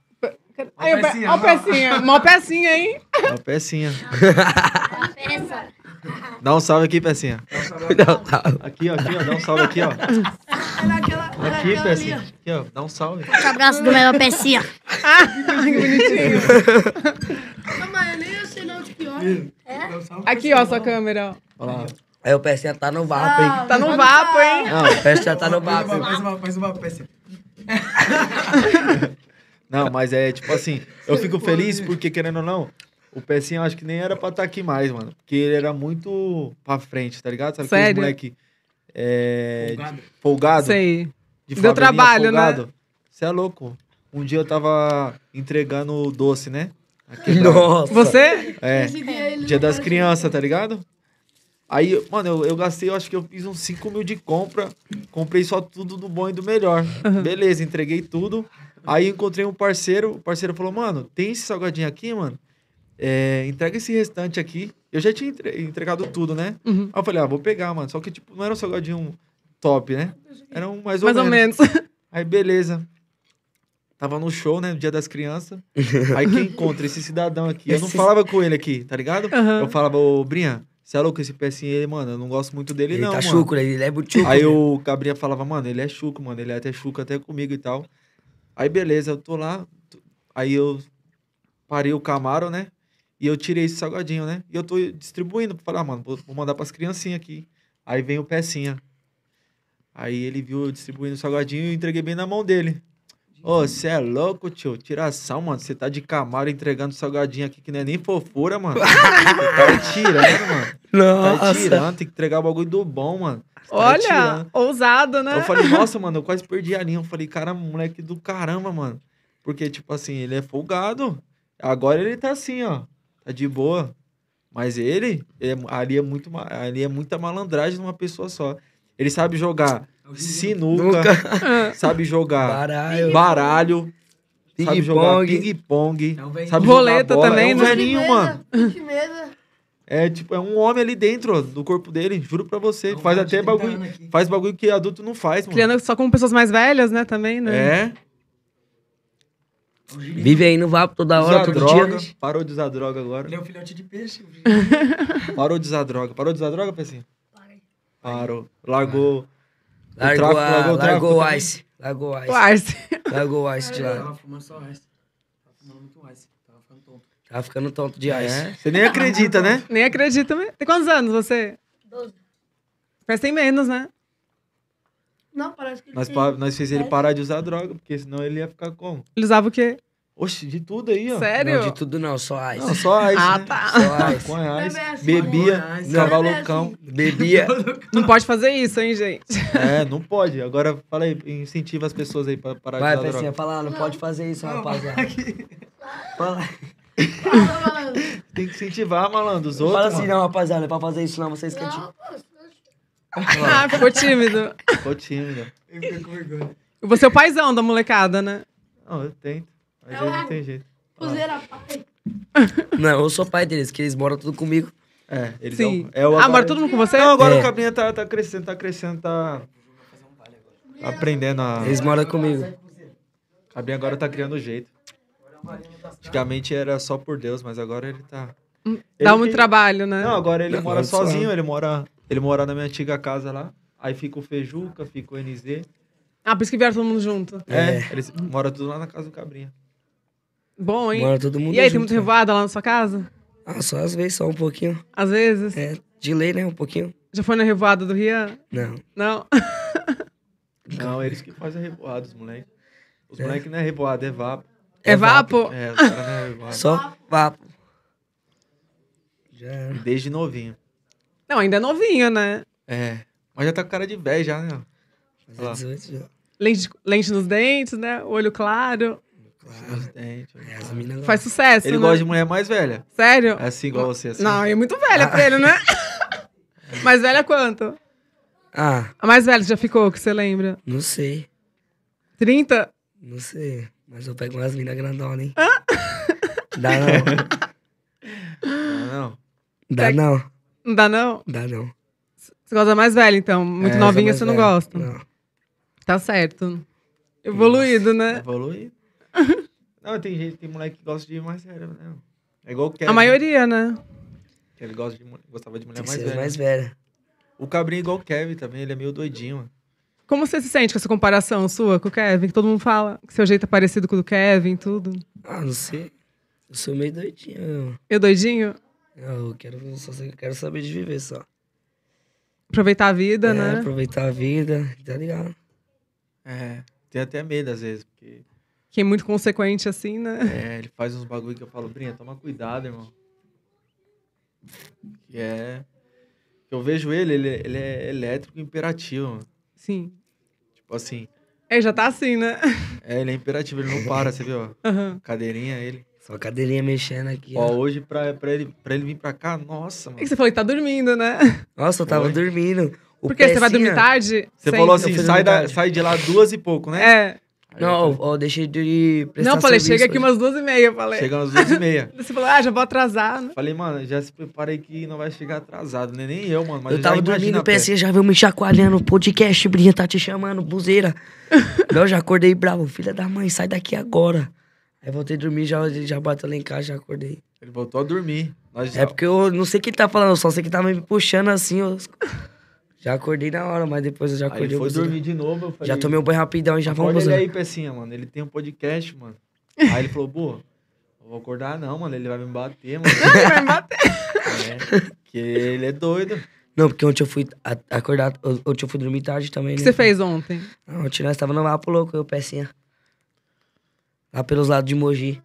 Olha o pecinha, ó, pecinha, mó pecinha, hein? Mó pecinha. Mó peça. Dá um salve aqui, Pecinha. Dá um salve. Tá. Aqui, ó, aqui, ó. Dá um salve aqui, ó. Aqui, Pecinha. Aqui, ó. Dá um salve. Um abraço do melhor Pecinha. Ah, que bonitinho. Não, mas eu nem achei não de pior. É? Aqui, ó, sua câmera, ó. Olha lá. Aí o Pecinha tá no vapo, hein? Ah, tá no vapo, tá. hein? Não, o Pecinha tá no vapo. Faz uma, faz uma, Pecinha. [laughs] Não, mas é tipo assim, eu fico feliz porque, querendo ou não, o Pecinho, eu acho que nem era pra estar tá aqui mais, mano. Porque ele era muito pra frente, tá ligado? Sabe Sério? aquele moleque é, folgado? folgado Sei. De Deu trabalho, né? folgado. né? Você é louco. Um dia eu tava entregando o doce, né? Aqui, [laughs] Nossa! Você? É. Dia das crianças, tá ligado? Aí, mano, eu, eu gastei, eu acho que eu fiz uns 5 mil de compra. Comprei só tudo do bom e do melhor. Uhum. Beleza, entreguei tudo. Aí encontrei um parceiro, o parceiro falou, mano, tem esse salgadinho aqui, mano? É, entrega esse restante aqui. Eu já tinha entre... entregado tudo, né? Uhum. Aí eu falei, ah, vou pegar, mano. Só que, tipo, não era um salgadinho top, né? Era um mais ou mais menos. Ou menos. [laughs] Aí, beleza. Tava no show, né? No Dia das Crianças. Aí quem encontra esse cidadão aqui? Eu não falava com ele aqui, tá ligado? Uhum. Eu falava, ô, Brinha, você é louco esse aí, mano, eu não gosto muito dele, ele não. Ele tá mano. chucro, ele é buchuco. Aí o Gabriel falava, mano, ele é chuco, mano, ele é até chuco até comigo e tal. Aí beleza, eu tô lá, aí eu parei o Camaro, né? E eu tirei esse salgadinho, né? E eu tô distribuindo. Falei, ah, mano, vou mandar pras criancinhas aqui. Aí vem o pecinha. Aí ele viu eu distribuindo o salgadinho e eu entreguei bem na mão dele. Ô, oh, você é louco, tio. Tiração, mano. Você tá de camaro entregando salgadinho aqui que não é nem fofura, mano. [laughs] tá tirando, mano. Tá nossa. Tá tirando, tem que entregar o bagulho do bom, mano. Tá Olha, ousado, né? Eu falei, [laughs] nossa, mano, eu quase perdi a linha. Eu falei, cara, moleque do caramba, mano. Porque, tipo assim, ele é folgado. Agora ele tá assim, ó é de boa. Mas ele, é, ali, é muito, ali é muita malandragem numa pessoa só. Ele sabe jogar é sinuca, [laughs] sabe jogar baralho, baralho ping sabe jogar ping-pong, é sabe roleta jogar não também, é um né? velhinho, mano. Que É tipo, é um homem ali dentro do corpo dele, juro pra você. faz até bagulho, faz bagulho que adulto não faz, mano. Criando só com pessoas mais velhas, né, também, né? É. Vive aí no vapo toda hora, usar todo droga, dia. Parou de usar droga agora. Ele é um filhote de peixe. [laughs] parou de usar droga. Parou de usar droga, Pecinho? Parou. Largou. Largou, o tráfico, a, largou, o largou o ice. Largou o ice. O ice. largou o ice de é, lá. Tava fumando só ice. Tava fumando muito ice. Tava ficando tonto. Tava ficando tonto de ice. É. Você nem acredita, né? Nem acredita. Né? Tem quantos anos você? Doze. Parece tem menos, né? Não, parece que ele Nós, pa- nós fez ele é. parar de usar droga, porque senão ele ia ficar como? Ele usava o quê? Oxe, de tudo aí, ó. Sério? Não, de tudo não, só ice. Não, só ice. Ah, né? tá. Só ice. com ice. É assim, Bebia, ficava é assim. loucão. Assim. Bebia. Não pode fazer isso, hein, gente? É, não pode. Agora, fala aí, incentiva as pessoas aí pra parar Vai, de usar Pecinha, droga. fala, não, pode fazer isso, rapaziada. Fala. Fala, malandro. Tem que incentivar, malandro, os outros. Fala assim, mano. não, rapaziada, não é pra fazer isso não, vocês que Não, tipo- [laughs] Ah, ficou tímido. Ficou tímido. Você é o paizão da molecada, né? Não, eu tento. Mas eu então é não tem jeito. Fuzeira, pai. Não, eu sou pai deles, que eles moram tudo comigo. É, eles Sim. É o, é o agora... Ah, mora todo mundo com você? Não, agora é. o Cabinha tá, tá crescendo, tá crescendo, tá... aprendendo a... Eles moram comigo. Cabinha agora tá criando jeito. Antigamente era só por Deus, mas agora ele tá... Dá ele muito trabalho, né? Não, agora ele não, mora sozinho, ele mora ele mora na minha antiga casa lá. Aí fica o Fejuca, fica o NZ. Ah, por isso que vieram todo mundo junto. É, é. eles moram tudo lá na casa do Cabrinha. Bom, hein? Mora todo mundo E aí, junto, tem muito né? revoada lá na sua casa? Ah, só às vezes, só um pouquinho. Às vezes? É, de lei, né? Um pouquinho. Já foi na revoada do Rian? Não. Não? [laughs] não, eles que fazem a revoada, os moleques. Os é. moleques não é revoada, é vapo. É, é vapo? vapo? É, os caras não é revoada. Só vapo. Já... Desde novinho. Não, ainda é novinha né? É. Mas já tá com cara de velho já, né? Olha lá. 18 já. Lente, lente nos dentes, né? Olho claro. Claro. É, Faz sucesso, Ele né? gosta de mulher mais velha. Sério? É assim, igual você, assim. Não, é muito velha pra ele, né? [laughs] mais velha quanto? Ah. A mais velha já ficou, que você lembra? Não sei. 30? Não sei. Mas eu pego umas minas grandonas, hein? Ah? [laughs] Dá não. Dá não. Dá não. Não dá, não? Dá, não. Você gosta mais velha, então. Muito é, novinha você não é, gosta. Não. Tá certo. Evoluído, Nossa, né? Evoluído. [laughs] não, tem gente, tem moleque que gosta de mais velha, né? É igual que A maioria, né? Que ele gosta de, gostava de mulher mais velha. mais né? velha. O Cabrinho é igual o Kevin também, ele é meio doidinho, mano. Como você se sente com essa comparação sua com o Kevin? Que todo mundo fala que seu jeito é parecido com o do Kevin, tudo. Ah, não sei. Eu sou meio doidinho. Eu doidinho? Eu quero, só sei, quero saber de viver só. Aproveitar a vida, é, né? Aproveitar a vida, tá ligado? É, tem até medo às vezes, porque. Que é muito consequente assim, né? É, ele faz uns bagulho que eu falo, Brinha, toma cuidado, irmão. Que é. Eu vejo ele, ele, ele é elétrico imperativo, mano. Sim. Tipo assim. É, já tá assim, né? É, ele é imperativo, ele não para, você viu? Uhum. [laughs] Cadeirinha, ele. Só a cadeirinha mexendo aqui. Ó, ó. hoje pra, pra, ele, pra ele vir pra cá, nossa, mano. É que você falou que tá dormindo, né? Nossa, eu tava Foi. dormindo. O Porque pecinha... você vai dormir tarde? Você falou assim, sai, da, sai de lá duas e pouco, né? É. Não, ó, deixei de prestar Não, falei, chega hoje. aqui umas duas e meia, falei. Chega umas duas e meia. [laughs] você falou, ah, já vou atrasar, né? Falei, mano, já se preparei que não vai chegar atrasado, né? Nem eu, mano. Mas eu, eu tava dormindo, pensei, já viu me chacoalhando, podcast, Brinha tá te chamando, buzeira. [laughs] eu já acordei bravo, filha da mãe, sai daqui agora. Aí voltei a dormir, já, já bateu lá em casa, já acordei. Ele voltou a dormir. Nós é já... É porque eu não sei o que ele tá falando, só sei que tava me puxando assim. Eu... Já acordei na hora, mas depois eu já acordei. Aí ele foi dormir de novo, eu falei... Já tomei um banho rapidão e já vamos Olha aí, Pecinha, mano. Ele tem um podcast, mano. [laughs] Aí ele falou, pô, não vou acordar não, mano. Ele vai me bater, mano. [laughs] ele vai me bater. É, porque que ele é doido. Não, porque ontem eu fui acordar, ontem eu fui dormir tarde também, O que né? você fez ontem? ontem nós tava no vapo louco, eu, Pecinha. Lá pelos lados de Mogi.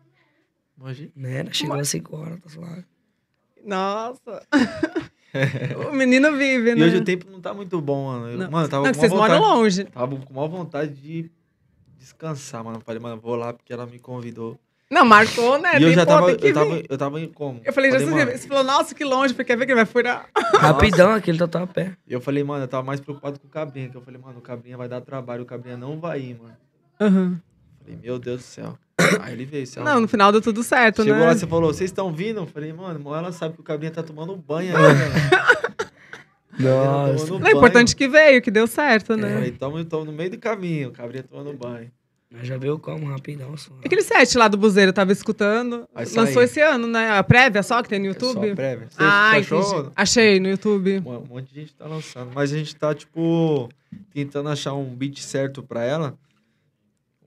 Mogi? Né? Chegou às 5 horas, tá suave. Nossa. [laughs] o menino vive, né? E hoje né? o tempo não tá muito bom, mano. Não. Mano, tava não, com vocês vontade, moram longe. Tava com maior vontade de descansar, mano. Falei, mano, vou lá porque ela me convidou. Não, marcou, né? E eu já tava eu, tava, eu tava, eu tava em como? Eu falei, falei já falei, você falou, nossa, que longe, porque quer ver que ele vai furar. [laughs] Rapidão, aquele tá a pé. Eu falei, mano, eu tava mais preocupado com o Cabrinha, que eu falei, mano, o Cabrinha vai dar trabalho, o Cabrinha não vai ir, mano. Uhum. Falei, meu Deus do céu. [coughs] Aí ele veio, céu. Não, no final deu tudo certo, Chegou né? Chegou lá, você falou, vocês estão vindo? Eu falei, mano, ela sabe que o Cabrinha tá tomando um banho aí, né, [laughs] Nossa. Tá Não, é importante que veio, que deu certo, né? É, então eu tô no meio do caminho, o cabrinha tomando banho. Mas já veio como rapidão. Só. Aquele set lá do Buzeiro, eu tava escutando. Aí lançou esse ano, né? A prévia só que tem no YouTube? É só a prévia. Você, ah, Achei no YouTube. Um, um monte de gente tá lançando. Mas a gente tá, tipo, tentando achar um beat certo pra ela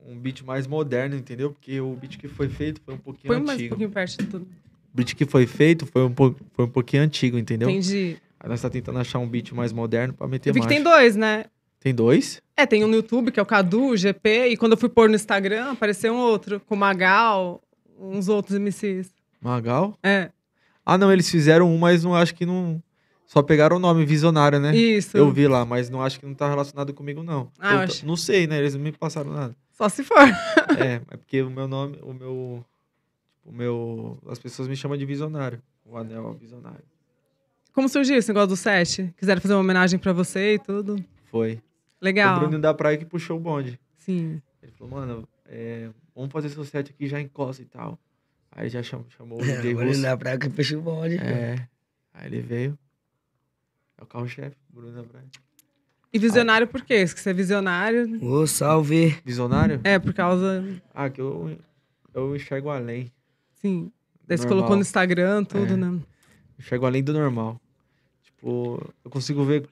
um beat mais moderno, entendeu? Porque o beat que foi feito foi um pouquinho foi antigo. Foi mais um pouquinho perto de tudo. O beat que foi feito foi um, foi um pouquinho antigo, entendeu? Entendi. Aí nós tá tentando achar um beat mais moderno pra meter mais. que tem dois, né? Tem dois? É, tem um no YouTube, que é o Cadu, o GP, e quando eu fui pôr no Instagram, apareceu um outro, com Magal, uns outros MCs. Magal? É. Ah, não, eles fizeram um, mas não acho que não. Só pegaram o nome, Visionário, né? Isso. Eu vi lá, mas não acho que não tá relacionado comigo, não. Ah, eu acho... Não sei, né? Eles não me passaram nada. Só se for. É, é porque o meu nome, o meu. O meu. As pessoas me chamam de visionário. O anel é visionário. Como surgiu esse negócio do set? Quiseram fazer uma homenagem para você e tudo? Foi. Legal. O Bruno da Praia que puxou o bonde. Sim. Ele falou, mano, é, vamos fazer seu set aqui já em Costa e tal. Aí já chamou, chamou o DJ é, Bruno da Praia que puxou o bonde. É. Cara. Aí ele veio. É o carro-chefe, Bruno da Praia. E visionário por quê? Se você é visionário. Ô, salve. Visionário? É, por causa. Ah, que eu, eu enxergo além. Sim. Daí você colocou no Instagram, tudo, É. né? Enxergo além do normal. Tipo, eu consigo ver.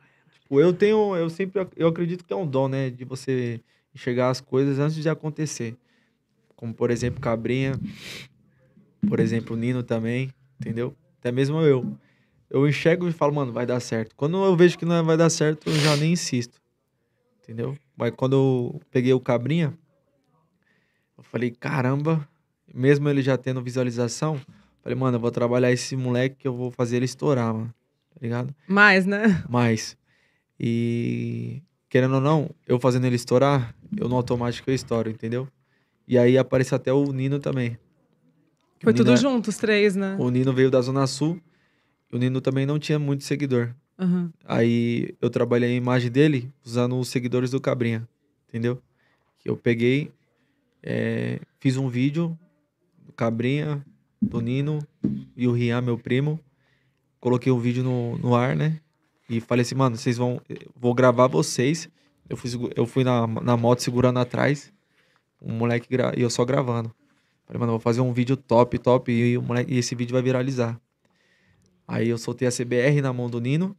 Tipo, eu tenho. Eu sempre. Eu acredito que é um dom, né? De você enxergar as coisas antes de acontecer. Como, por exemplo, Cabrinha. Por exemplo, Nino também. Entendeu? Até mesmo eu eu enxergo e falo, mano, vai dar certo. Quando eu vejo que não é vai dar certo, eu já nem insisto. Entendeu? Mas quando eu peguei o Cabrinha, eu falei, caramba, mesmo ele já tendo visualização, falei, mano, eu vou trabalhar esse moleque que eu vou fazer ele estourar, mano. Tá ligado? Mais, né? Mais. E querendo ou não, eu fazendo ele estourar, eu no automático eu estouro, entendeu? E aí apareceu até o Nino também. Foi Nino tudo é... junto, os três, né? O Nino veio da Zona Sul o Nino também não tinha muito seguidor. Uhum. Aí eu trabalhei a imagem dele usando os seguidores do Cabrinha, entendeu? Eu peguei, é, fiz um vídeo do Cabrinha, do Nino e o Rian, meu primo. Coloquei um vídeo no, no ar, né? E falei assim, mano, vocês vão. Vou gravar vocês. Eu fui, eu fui na, na moto segurando atrás. Um moleque gra... e eu só gravando. Falei, mano, vou fazer um vídeo top, top. E, moleque, e esse vídeo vai viralizar. Aí eu soltei a CBR na mão do Nino.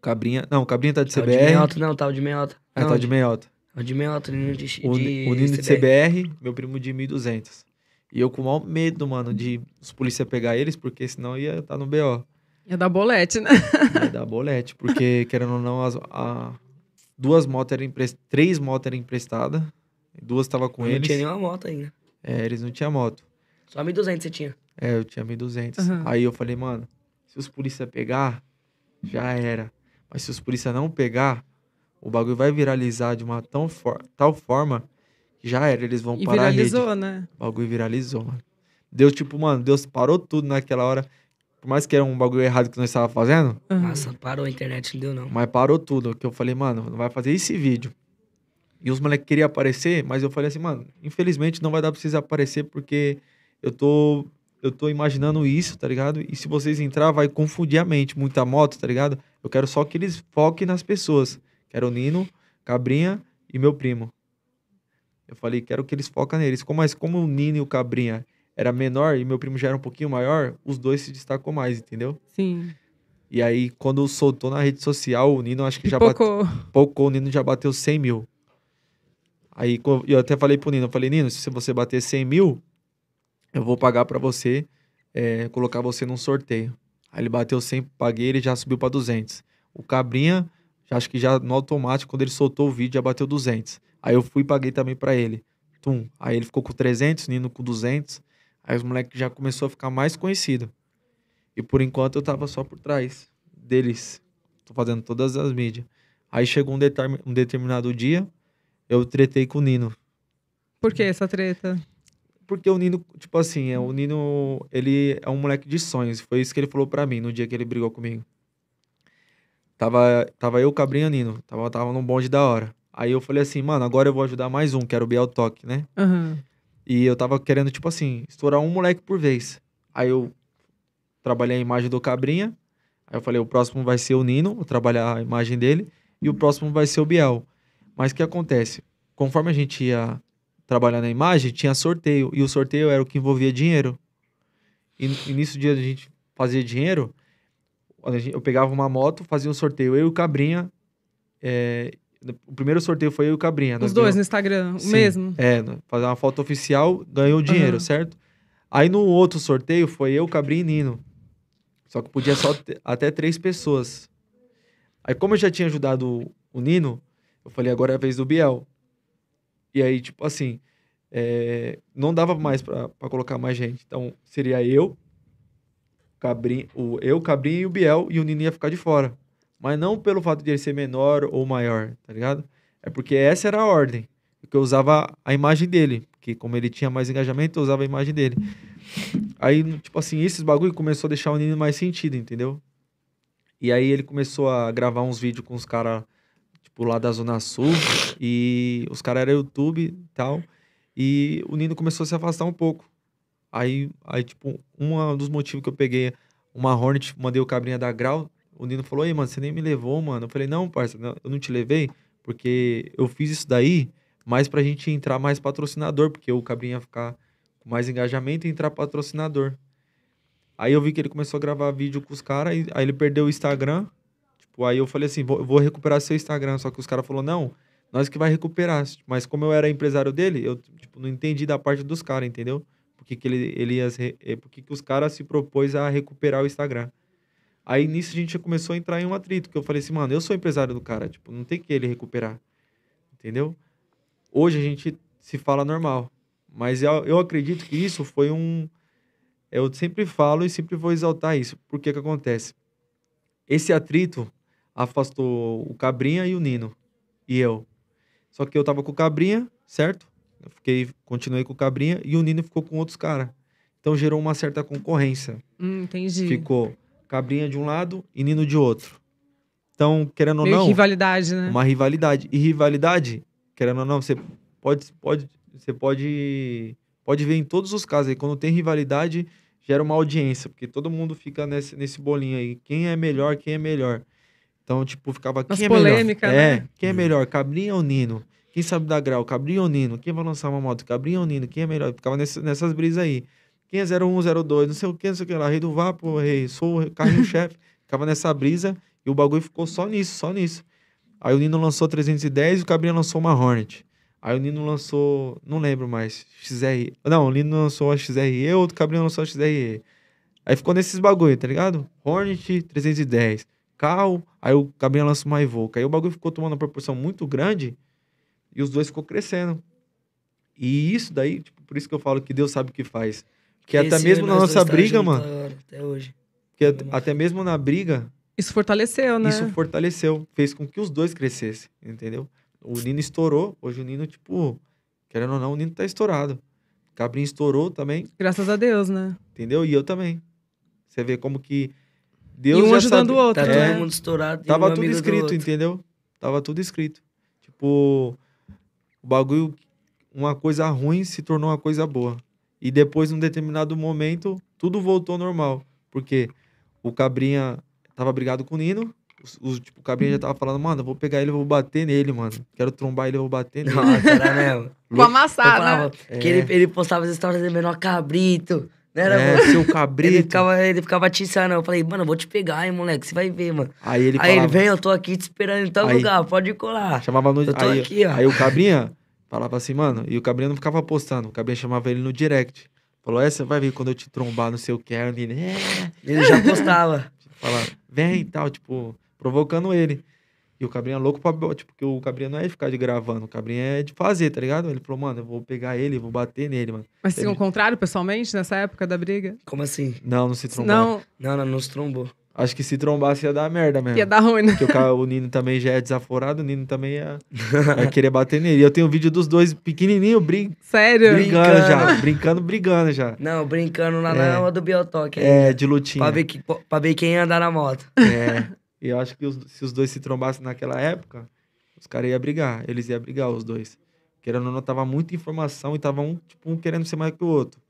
Cabrinha. Não, Cabrinha tá de tava tá CBR. De meiota, não, tava tá de meiota. Ah, tava tá de meiota. Tava é de meiota, Nino de, de. O, Nino de CBR. CBR, meu primo de 1200. E eu com o maior medo, mano, de os polícia pegar eles, porque senão ia estar tá no BO. Ia dar bolete, né? Ia dar bolete, porque, [laughs] querendo ou não, as, a, duas motos eram emprestadas, três motos eram emprestadas, duas estavam com eu eles. Não tinha nenhuma moto ainda. É, eles não tinham moto. Só 1.200 você tinha. É, eu tinha 1.200. Uhum. Aí eu falei, mano, se os polícia pegar, já era. Mas se os polícia não pegar, o bagulho vai viralizar de uma tão for tal forma que já era. Eles vão e parar a rede. viralizou, né? O bagulho viralizou, mano. Deus, tipo, mano, Deus parou tudo naquela hora. Por mais que era um bagulho errado que nós estava fazendo. Uhum. Nossa, parou a internet, não deu não. Mas parou tudo. Que eu falei, mano, não vai fazer esse vídeo. E os moleques queriam aparecer, mas eu falei assim, mano, infelizmente não vai dar pra vocês aparecer porque eu tô eu tô imaginando isso, tá ligado? E se vocês entrar, vai confundir a mente, muita moto, tá ligado? Eu quero só que eles foquem nas pessoas. Quero o Nino, Cabrinha e meu primo. Eu falei, quero que eles foquem neles. Como, mas como o Nino e o Cabrinha era menor e meu primo já era um pouquinho maior, os dois se destacou mais, entendeu? Sim. E aí, quando soltou na rede social, o Nino acho que já pocou. bateu. Pocou, o Nino já bateu 100 mil. Aí eu até falei pro Nino, eu falei, Nino, se você bater 100 mil, eu vou pagar para você, é, colocar você num sorteio. Aí ele bateu 100, paguei, ele já subiu para 200. O Cabrinha, acho que já no automático, quando ele soltou o vídeo, já bateu 200. Aí eu fui e paguei também para ele. Tum. Aí ele ficou com 300, Nino com 200. Aí os moleques já começou a ficar mais conhecido. E por enquanto eu tava só por trás deles. Tô fazendo todas as mídias. Aí chegou um, determin, um determinado dia, eu tretei com o Nino. Por que essa treta? Porque o Nino, tipo assim, é, o hum. Nino, ele é um moleque de sonhos. Foi isso que ele falou para mim no dia que ele brigou comigo. Tava, tava eu, Cabrinha e Nino. Tava, tava num bonde da hora. Aí eu falei assim, mano, agora eu vou ajudar mais um, quero o Biel Toque, né? Uhum. E eu tava querendo, tipo assim, estourar um moleque por vez. Aí eu trabalhei a imagem do Cabrinha. Aí eu falei, o próximo vai ser o Nino, vou trabalhar a imagem dele. E o próximo vai ser o Biel. Mas o que acontece? Conforme a gente ia trabalhar na imagem, tinha sorteio. E o sorteio era o que envolvia dinheiro. E, e nisso dia a gente fazia dinheiro. Eu pegava uma moto, fazia um sorteio. Eu e o Cabrinha. É, o primeiro sorteio foi eu e o Cabrinha. Os dois no Instagram, o Sim, mesmo? É, fazer uma foto oficial, ganhou dinheiro, uhum. certo? Aí no outro sorteio foi eu, Cabrinha e Nino. Só que podia só até três pessoas. Aí, como eu já tinha ajudado o Nino, eu falei, agora é a vez do Biel. E aí, tipo assim, é, não dava mais para colocar mais gente. Então, seria eu, Cabrinho, o, eu, Cabrinho e o Biel, e o Nino ia ficar de fora. Mas não pelo fato de ele ser menor ou maior, tá ligado? É porque essa era a ordem. Porque eu usava a imagem dele. Porque como ele tinha mais engajamento, eu usava a imagem dele. Aí, tipo assim, esses bagulho começou a deixar o Nino mais sentido, entendeu? E aí ele começou a gravar uns vídeos com os caras do lado da Zona Sul. E os caras eram YouTube e tal. E o Nino começou a se afastar um pouco. Aí, aí tipo, um dos motivos que eu peguei uma Hornet, tipo, mandei o cabrinha da Grau. O Nino falou: Ei, mano, você nem me levou, mano. Eu falei: Não, parça, eu não te levei, porque eu fiz isso daí mais pra gente entrar mais patrocinador, porque o cabrinha ia ficar com mais engajamento e entrar patrocinador. Aí eu vi que ele começou a gravar vídeo com os caras, aí ele perdeu o Instagram Tipo, aí eu falei assim, vou, vou recuperar seu Instagram. Só que os caras falaram, não, nós que vai recuperar. Mas como eu era empresário dele, eu tipo, não entendi da parte dos caras, entendeu? Porque que ele, ele ia, eh, porque que os caras se propôs a recuperar o Instagram. Aí nisso a gente começou a entrar em um atrito, que eu falei assim, mano, eu sou empresário do cara, tipo, não tem que ele recuperar. Entendeu? Hoje a gente se fala normal, mas eu, eu acredito que isso foi um eu sempre falo e sempre vou exaltar isso. Porque que acontece? Esse atrito afastou o Cabrinha e o Nino. E eu. Só que eu tava com o Cabrinha, certo? Eu fiquei, continuei com o Cabrinha e o Nino ficou com outros caras. Então gerou uma certa concorrência. Hum, entendi. Ficou Cabrinha de um lado e Nino de outro. Então, querendo Meio ou não. rivalidade, né? Uma rivalidade. E rivalidade, querendo ou não, você pode. pode você pode. Pode ver em todos os casos aí. Quando tem rivalidade, gera uma audiência, porque todo mundo fica nesse, nesse bolinho aí. Quem é melhor, quem é melhor. Então, tipo, ficava Mas quem polêmica, é melhor? Né? É, quem é melhor, é, né? é Cabrinha ou Nino? Quem sabe dar grau, Cabrinha ou Nino? Quem vai lançar uma moto, Cabrinha ou Nino? Quem é melhor? Ficava nesse, nessas brisas aí. Quem é 0102? não sei o que, não sei o que lá, rei do vapo, rei, sou o carrinho-chefe. [laughs] ficava nessa brisa e o bagulho ficou só nisso, só nisso. Aí o Nino lançou 310 e o Cabrinha lançou uma Hornet. Aí o Nino lançou, não lembro mais, XRE. Não, o Nino lançou a XRE, outro Cabrinha lançou a XRE. Aí ficou nesses bagulho, tá ligado? Hornet 310 cal, aí o cabinha lança uma evoca. Aí o bagulho ficou tomando uma proporção muito grande e os dois ficou crescendo. E isso daí, tipo, por isso que eu falo que Deus sabe o que faz. Porque Esse até mesmo na nossa briga, mano. Até hoje. que até, até mesmo na briga. Isso fortaleceu, né? Isso fortaleceu. Fez com que os dois crescessem, entendeu? O Nino estourou. Hoje o Nino, tipo, querendo ou não, o Nino tá estourado. Cabrinho estourou também. Graças a Deus, né? Entendeu? E eu também. Você vê como que Deus e um ajudando o outro. Tá é, todo mundo estourado. Tava um tudo escrito, entendeu? Tava tudo escrito. Tipo, o bagulho, uma coisa ruim se tornou uma coisa boa. E depois, num determinado momento, tudo voltou ao normal. Porque o Cabrinha tava brigado com o Nino. O tipo, o Cabrinha já tava falando, mano, eu vou pegar ele, vou bater nele, mano. Quero trombar ele, vou bater nele. Nossa, era tá mesmo. Vou amassar, né? Que ele, é. ele postava as histórias de menor cabrito. Não né, era, né, é, seu cabrito. Ele ficava, ele ficava atiçando. Eu falei, mano, eu vou te pegar, hein, moleque. Você vai ver, mano. Aí ele Aí ele, vem, eu tô aqui te esperando em tal aí, lugar, pode colar. Chamava no... Eu tô aí, aqui, ó. Aí o Cabrinha falava assim, mano... E o Cabrinha não ficava postando. O Cabrinha chamava ele no direct. Falou, essa é, você vai ver quando eu te trombar, não sei o que. Ele, é. Né, ele já postava. Falava, vem e tal, tipo... Provocando ele. E o Cabrinha é louco pra. Tipo, que o Cabrinha não é de ficar de gravando, o Cabrinha é de fazer, tá ligado? Ele falou, mano, eu vou pegar ele, vou bater nele, mano. Mas se o contrário pessoalmente nessa época da briga? Como assim? Não, não se trombou. Não. Não, não, não se trombou. Acho que se trombasse ia dar merda mesmo. Ia dar ruim, né? Porque o, o Nino também já é desaforado, o Nino também ia, ia querer bater nele. E eu tenho um vídeo dos dois pequenininho brin... Sério? Brincando, já. Brincando, brigando já. Não, brincando lá é. na aula do Biotoque. É, de lutinha. Pra ver, que, pra ver quem ia andar na moto. É. E eu acho que os, se os dois se trombassem naquela época, os caras iam brigar. Eles iam brigar, os dois. Querendo ou não, tava muita informação e tava um, tipo, um querendo ser mais que o outro.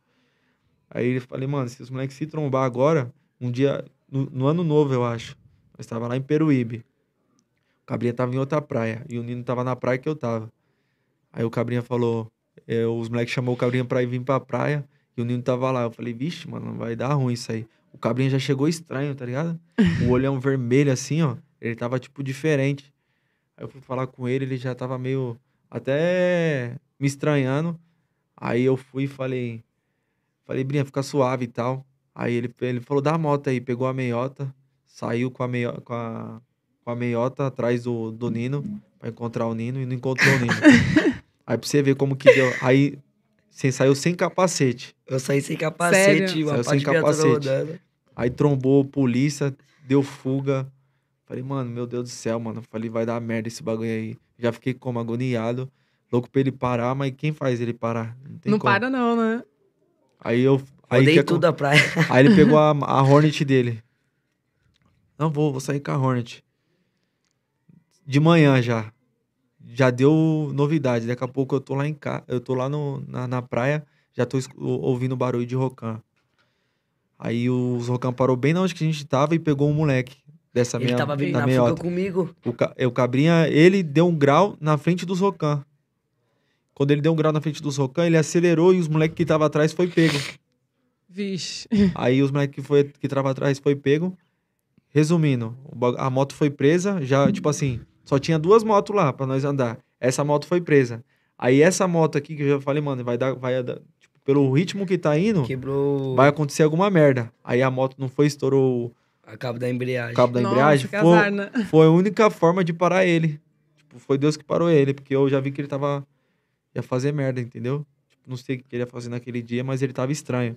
Aí eu falei, mano, se os moleques se trombar agora, um dia, no, no ano novo, eu acho, nós tava lá em Peruíbe. O Cabrinha tava em outra praia e o Nino tava na praia que eu tava. Aí o Cabrinha falou, eu, eh, os moleques chamou o Cabrinha pra ir vir pra praia e o Nino tava lá. Eu falei, vixe, mano, vai dar ruim isso aí. O cabrinho já chegou estranho, tá ligado? O olhão é vermelho assim, ó. Ele tava, tipo, diferente. Aí eu fui falar com ele, ele já tava meio. até me estranhando. Aí eu fui e falei. Falei, Brinha, fica suave e tal. Aí ele, ele falou, dá a moto aí. Pegou a meiota, saiu com a, meio, com a, com a meiota atrás do, do Nino, pra encontrar o Nino, e não encontrou o Nino. [laughs] aí pra você ver como que deu. Aí você saiu sem capacete. Eu saí sem capacete, Sério? saiu sem capacete. Rodando. Aí trombou polícia, deu fuga. Falei, mano, meu Deus do céu, mano. Falei, vai dar merda esse bagulho aí. Já fiquei como agoniado, louco pra ele parar, mas quem faz ele parar? Não, não para, não, né? Aí eu. Aí Rodei é tudo a praia. [laughs] Aí ele pegou a, [laughs] a Hornet dele. Não vou, vou sair com a Hornet. De manhã já já deu novidade. Daqui a pouco eu tô lá em eu tô lá no, na, na praia, já tô ouvindo barulho de rocan. Aí os rocan parou bem na onde que a gente tava e pegou um moleque. Dessa ele minha, tava bem na fuga comigo. O, é, o Cabrinha, ele deu um grau na frente dos rocan. Quando ele deu um grau na frente dos rocan, ele acelerou e os moleques que tava atrás foi pego. Vixe. [laughs] Aí os moleques que, foi, que tava atrás foi pego. Resumindo, a moto foi presa, já, tipo assim, só tinha duas motos lá para nós andar. Essa moto foi presa. Aí essa moto aqui, que eu já falei, mano, vai dar. Vai dar tipo, pelo ritmo que tá indo, Quebrou... vai acontecer alguma merda. Aí a moto não foi, estourou. A cabo da embreagem. Cabo da Nossa, embreagem. Foi, né? foi a única forma de parar ele. Tipo, foi Deus que parou ele, porque eu já vi que ele tava. ia fazer merda, entendeu? Tipo, não sei o que ele ia fazer naquele dia, mas ele tava estranho.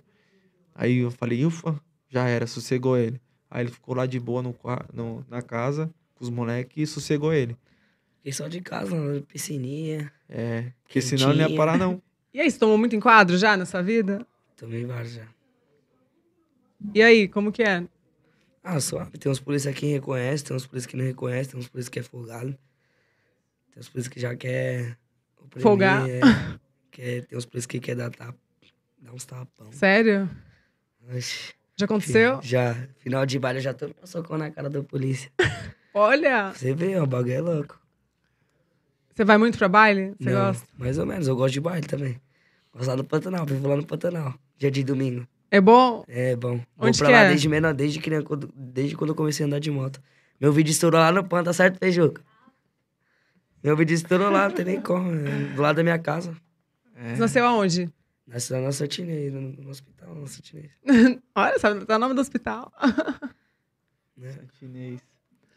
Aí eu falei, ufa, já era, sossegou ele. Aí ele ficou lá de boa no, no na casa os moleques e sossegou ele. só de casa, piscininha. É, porque quentinha. senão ele não ia parar, não. [laughs] E aí, você tomou muito enquadro já na sua vida? Tomei vários já. E aí, como que é? Ah, suave. Tem uns policiais que reconhecem, tem uns policiais que não reconhecem, tem uns policiais que é folgado. Tem uns policiais que já quer... Oprimir, Folgar? É, [laughs] quer, tem uns policiais que quer dar tap, dar uns tapão. Sério? Já aconteceu? Já. Final de baile eu já tomei um socão na cara do polícia. [laughs] Olha! Você vê, o bagulho é louco. Você vai muito pra baile? Você Não, gosta? Mais ou menos, eu gosto de baile também. Gosto lá no Pantanal, vivo lá no Pantanal, dia de domingo. É bom? É bom. Onde Vou pra lá é? desde menor, desde criança, quando, desde quando eu comecei a andar de moto. Meu vídeo estourou lá no Pantanal, tá certo, Feijuca? Meu vídeo estourou lá, não tem nem como, né? do lado da minha casa. É. Nasceu aonde? Nasceu na Santinei, no, no hospital, na Santinei. [laughs] Olha, sabe tá o nome do hospital. [laughs] né? Santinês.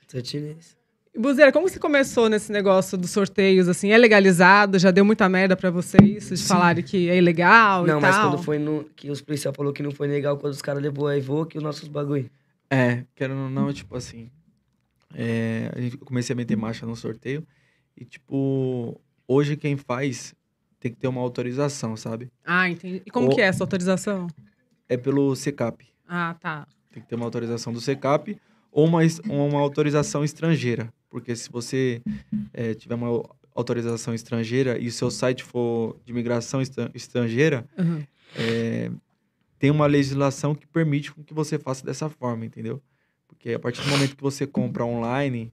Sutileza. Buzeira, como você começou nesse negócio dos sorteios, assim? É legalizado? Já deu muita merda para você isso? De Sim. falarem que é ilegal não, e tal? Não, mas quando foi no... Que os policiais falou que não foi legal quando os caras levou a Evo que os nossos bagulho. É, quero ou não, tipo assim... É, gente comecei a meter marcha no sorteio. E, tipo... Hoje quem faz tem que ter uma autorização, sabe? Ah, entendi. E como o... que é essa autorização? É pelo SECAP. Ah, tá. Tem que ter uma autorização do SECAP ou uma, uma autorização estrangeira. Porque se você é, tiver uma autorização estrangeira e o seu site for de imigração estrangeira, uhum. é, tem uma legislação que permite que você faça dessa forma, entendeu? Porque a partir do momento que você compra online,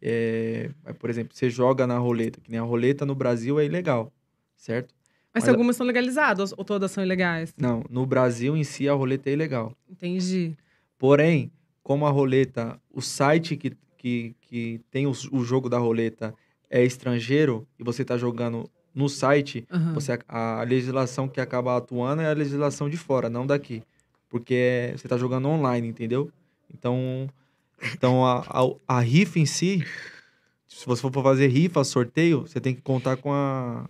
é, por exemplo, você joga na roleta, que nem a roleta no Brasil é ilegal, certo? Mas, Mas algumas são legalizadas ou todas são ilegais? Não, no Brasil em si a roleta é ilegal. Entendi. Porém, como a roleta, o site que, que, que tem o, o jogo da roleta é estrangeiro e você está jogando no site, uhum. você, a legislação que acaba atuando é a legislação de fora, não daqui. Porque é, você está jogando online, entendeu? Então, então a, a, a, rifa em si, se você for fazer rifa, sorteio, você tem que contar com a.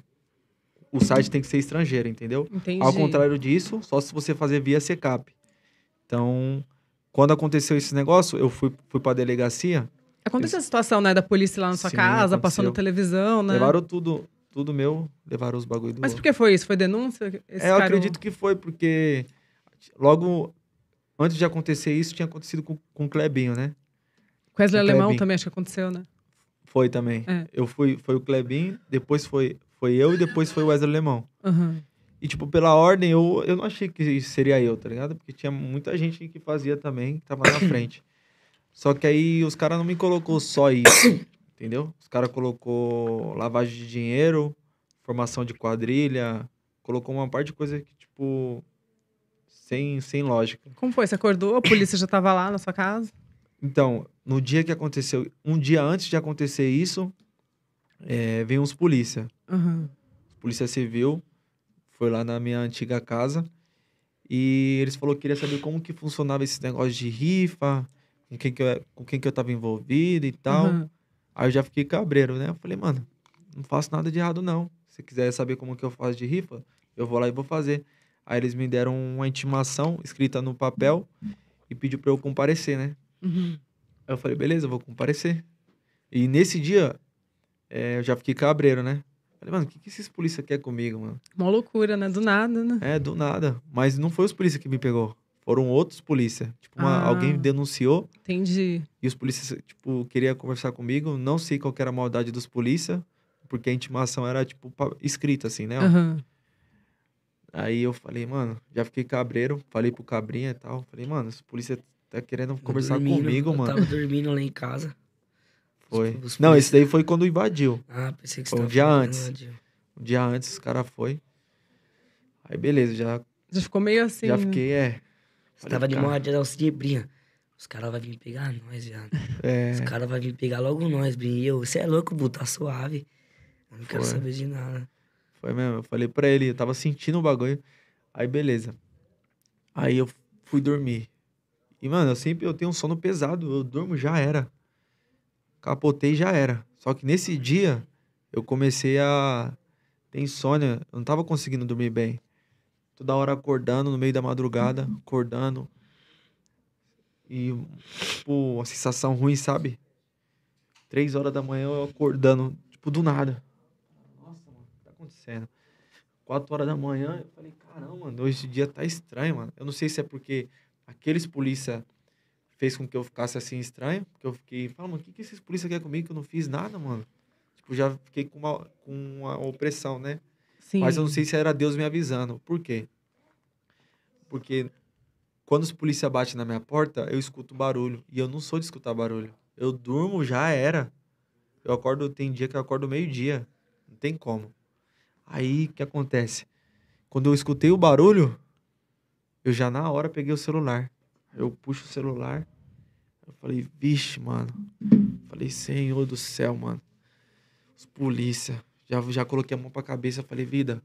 O site tem que ser estrangeiro, entendeu? Entendi. Ao contrário disso, só se você fazer via secap. Então, quando aconteceu esse negócio, eu fui, fui pra delegacia. Aconteceu eles... a situação, né, da polícia lá na sua Sim, casa, aconteceu. passando televisão, né? Levaram tudo, tudo meu, levaram os bagulho do Mas por que foi isso? Foi denúncia? Esse é, eu acredito que foi, porque logo antes de acontecer isso, tinha acontecido com, com o Clebinho, né? Com o Wesley Alemão também, acho que aconteceu, né? Foi também. É. Eu fui, foi o Clebinho, depois foi, foi eu e depois foi o Wesley Alemão. Uhum. E, tipo, pela ordem, eu, eu não achei que seria eu, tá ligado? Porque tinha muita gente que fazia também, que tava na frente. Só que aí os caras não me colocou só isso, [coughs] entendeu? Os caras colocou lavagem de dinheiro, formação de quadrilha, colocou uma parte de coisa que, tipo, sem, sem lógica. Como foi? Você acordou? A polícia já tava lá na sua casa? Então, no dia que aconteceu, um dia antes de acontecer isso, é, eh, veio uns polícia. Uhum. Polícia civil foi lá na minha antiga casa e eles falou que queria saber como que funcionava esse negócio de rifa, com quem que eu, com quem que eu tava envolvido e tal. Uhum. Aí eu já fiquei cabreiro, né? Eu falei, mano, não faço nada de errado não. Se quiser saber como que eu faço de rifa, eu vou lá e vou fazer. Aí eles me deram uma intimação escrita no papel e pediu para eu comparecer, né? Uhum. Aí eu falei, beleza, eu vou comparecer. E nesse dia, é, eu já fiquei cabreiro, né? Falei, mano, o que, que esses polícia quer comigo, mano? Uma loucura, né? Do nada, né? É, do nada. Mas não foi os polícia que me pegou. Foram outros polícia. Tipo, uma, ah, alguém denunciou. Entendi. E os polícias, tipo, queria conversar comigo. Não sei qual era a maldade dos polícia, porque a intimação era, tipo, escrita, assim, né? Uhum. Aí eu falei, mano, já fiquei cabreiro. Falei pro cabrinha e tal. Falei, mano, os polícia tá querendo conversar dormindo, comigo, eu mano. tava dormindo lá em casa. Foi. Tipo, os não, esse daí foi quando invadiu. Ah, pensei que você foi um dia antes. Invadiu. Um dia antes os caras foi. Aí beleza, já. Já ficou meio assim. Já né? fiquei, é. Você tava de morte de alça de brinha. Os caras vão vir pegar nós, viado. É. Os caras vão vir pegar logo nós, Brin. eu, você é louco, Bu, tá suave. Eu não foi. quero saber de nada. Foi mesmo, eu falei pra ele, eu tava sentindo o bagulho. Aí, beleza. Aí eu fui dormir. E, mano, eu sempre eu tenho um sono pesado, eu durmo já era capotei e já era. Só que nesse dia eu comecei a ter insônia, eu não tava conseguindo dormir bem. Toda hora acordando no meio da madrugada, acordando. E, tipo, uma sensação ruim, sabe? Três horas da manhã eu acordando, tipo, do nada. Nossa, mano, o que tá acontecendo? Quatro horas da manhã, eu falei, caramba, mano, hoje o dia tá estranho, mano. Eu não sei se é porque aqueles polícia fez com que eu ficasse assim estranho, porque eu fiquei, fala, mano, o que, que esses polícia quer comigo que eu não fiz nada, mano? Tipo, já fiquei com uma, com uma opressão, né? Sim. Mas eu não sei se era Deus me avisando. Por quê? Porque quando os polícia batem na minha porta, eu escuto barulho. E eu não sou de escutar barulho. Eu durmo, já era. Eu acordo, tem dia que eu acordo meio-dia. Não tem como. Aí, o que acontece? Quando eu escutei o barulho, eu já na hora peguei o celular. Eu puxo o celular, eu falei, vixe, mano. Falei, Senhor do céu, mano. Os polícia. Já, já coloquei a mão pra cabeça, falei, vida,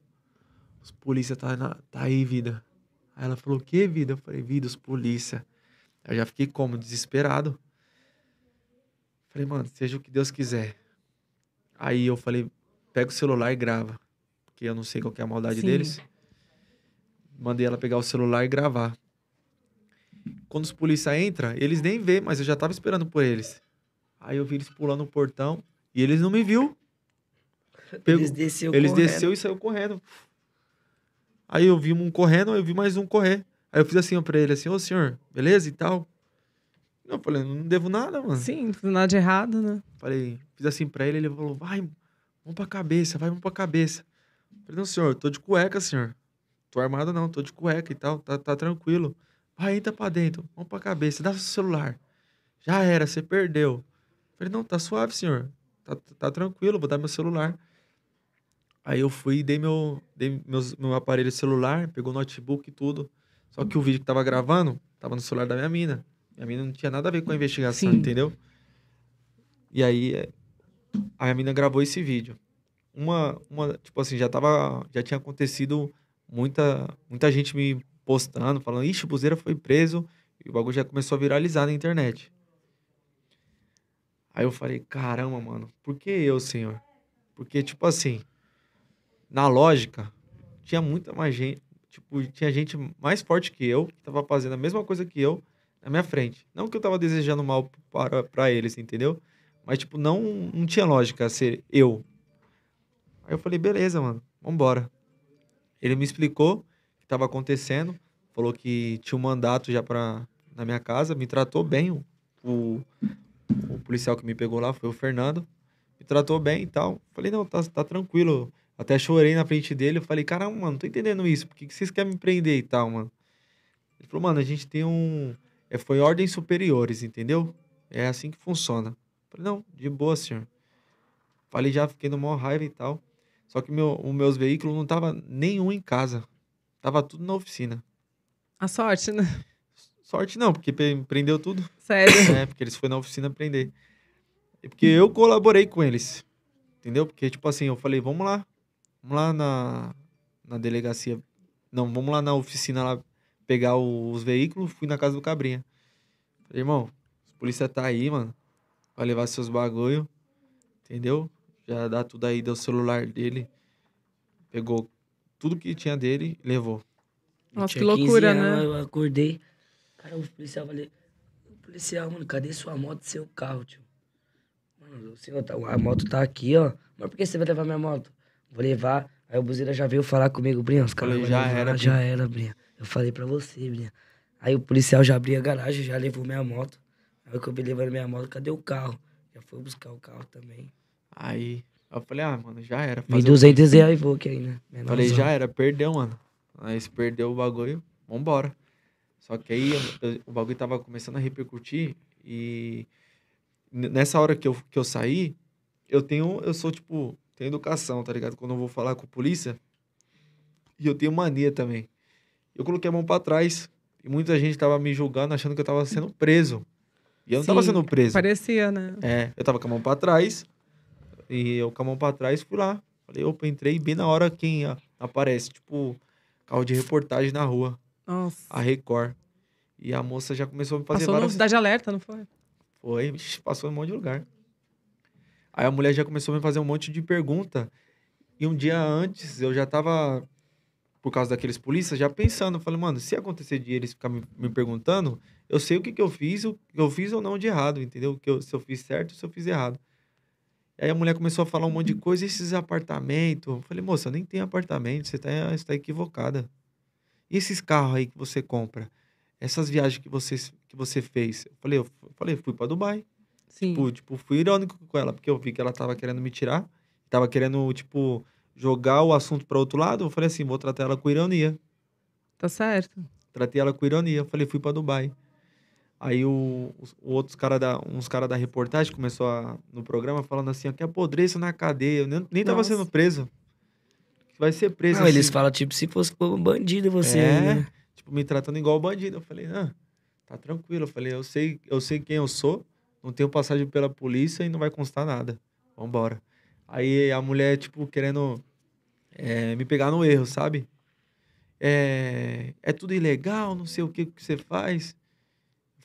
os polícia tá, na, tá aí, vida. Aí ela falou, o que, vida? Eu falei, vida, os polícia. Eu já fiquei como? Desesperado. Falei, mano, seja o que Deus quiser. Aí eu falei, pega o celular e grava. Porque eu não sei qual é a maldade Sim. deles. Mandei ela pegar o celular e gravar. Quando os polícia entram, eles nem vê, mas eu já tava esperando por eles. Aí eu vi eles pulando o portão e eles não me viu. Pegou, eles desceu Eles correndo. desceu e saiu correndo. Aí eu vi um correndo, eu vi mais um correr. Aí eu fiz assim para pra ele, assim, ô senhor, beleza e tal? Não, falei, não devo nada, mano. Sim, nada de errado, né? Falei, fiz assim pra ele, ele falou, vai, vamos pra cabeça, vai, vamos pra cabeça. falei, não, senhor, eu tô de cueca, senhor. Tô armado não, tô de cueca e tal, tá, tá tranquilo. Pai, entra pra dentro, mão pra cabeça, dá seu celular. Já era, você perdeu. falei, não, tá suave, senhor. Tá, tá tranquilo, vou dar meu celular. Aí eu fui e dei, meu, dei meus, meu aparelho celular, pegou notebook e tudo. Só que o vídeo que tava gravando, tava no celular da minha mina. Minha mina não tinha nada a ver com a investigação, Sim. entendeu? E aí, eh, a minha mina gravou esse vídeo. Uma, uma, tipo assim, já tava, já tinha acontecido muita, muita gente me postando, falando, ixi, o Buzeira foi preso. E o bagulho já começou a viralizar na internet. Aí eu falei, caramba, mano, por que eu, senhor? Porque, tipo assim, na lógica, tinha muita mais gente. Tipo, tinha gente mais forte que eu, que tava fazendo a mesma coisa que eu, na minha frente. Não que eu tava desejando mal para, para eles, entendeu? Mas, tipo, não, não tinha lógica ser eu. Aí eu falei, beleza, mano, vambora. Ele me explicou estava acontecendo, falou que tinha um mandato já para na minha casa, me tratou bem. O, o, policial que me pegou lá foi o Fernando, me tratou bem e tal. Falei, não, tá, tá tranquilo. Até chorei na frente dele. Eu falei, caramba, mano, não tô entendendo isso. Por que, que vocês querem me prender e tal, mano? Ele falou, mano, a gente tem um. É, foi ordens superiores, entendeu? É assim que funciona. Falei, não, de boa, senhor. Falei, já fiquei no maior raiva e tal. Só que meu, os meus veículos não tava nenhum em casa. Tava tudo na oficina. A sorte, né? Sorte não, porque prendeu tudo. Sério? É, porque eles foram na oficina prender. Porque eu colaborei com eles. Entendeu? Porque, tipo assim, eu falei, vamos lá. Vamos lá na, na delegacia. Não, vamos lá na oficina lá pegar os veículos. Fui na casa do Cabrinha. Falei, irmão, os polícia tá aí, mano. Vai levar seus bagulho. Entendeu? Já dá tudo aí, deu o celular dele. Pegou tudo que tinha dele, levou. Nossa, que loucura, né? Eu acordei. Cara, o policial falei. Policial, mano, cadê sua moto e seu carro, tio? Mano, o senhor, tá, a moto tá aqui, ó. Mas por que você vai levar minha moto? Vou levar. Aí o buzeira já veio falar comigo, Brinha. Os caras já era. Já era, Brinha. Eu falei pra você, Brinha. Aí o policial já abriu a garagem, já levou minha moto. Aí que eu vi levando minha moto, cadê o carro? Já foi buscar o carro também. Aí eu falei, ah, mano, já era. 1.200 um... é iVook aí, né? Menor falei, já era, perdeu, mano. Aí se perdeu o bagulho, vambora. Só que aí eu, eu, o bagulho tava começando a repercutir e nessa hora que eu, que eu saí, eu tenho, eu sou tipo, tenho educação, tá ligado? Quando eu vou falar com a polícia, e eu tenho mania também. Eu coloquei a mão para trás e muita gente tava me julgando, achando que eu tava sendo preso. E eu não Sim, tava sendo preso. Parecia, né? É, eu tava com a mão para trás, e eu com a mão pra trás fui lá. Falei, opa, entrei bem na hora quem aparece, tipo, carro de reportagem na rua. Nossa. A Record. E a moça já começou a me fazer Passou várias... Passou alerta, não foi? Foi, passou em um monte de lugar. Aí a mulher já começou a me fazer um monte de pergunta. E um dia antes, eu já tava, por causa daqueles polícias, já pensando. Falei, mano, se acontecer de eles ficar me, me perguntando, eu sei o que, que eu fiz, o que eu fiz ou não de errado, entendeu? Que eu, se eu fiz certo, se eu fiz errado. Aí a mulher começou a falar um monte de uhum. coisa, esses apartamentos? Eu falei, moça, nem tem apartamento, você tá, está tá equivocada. E esses carros aí que você compra? Essas viagens que você, que você fez? Eu falei, eu falei, fui para Dubai. Sim. Tipo, tipo, fui irônico com ela, porque eu vi que ela estava querendo me tirar, estava querendo, tipo, jogar o assunto para outro lado. Eu falei assim, vou tratar ela com ironia. Tá certo. Tratei ela com ironia, falei, fui para Dubai. Aí o, os, outros cara da, uns caras da reportagem começou a, no programa falando assim, ó, que apodreça na cadeia. Eu nem, nem tava sendo preso. Vai ser preso. Não, assim. eles falam, tipo, se fosse um bandido você. É, né? tipo, me tratando igual bandido. Eu falei, não, ah, tá tranquilo. Eu falei, eu sei, eu sei quem eu sou, não tenho passagem pela polícia e não vai constar nada. Vambora. Aí a mulher, tipo, querendo é, me pegar no erro, sabe? É, é tudo ilegal, não sei o que que você faz.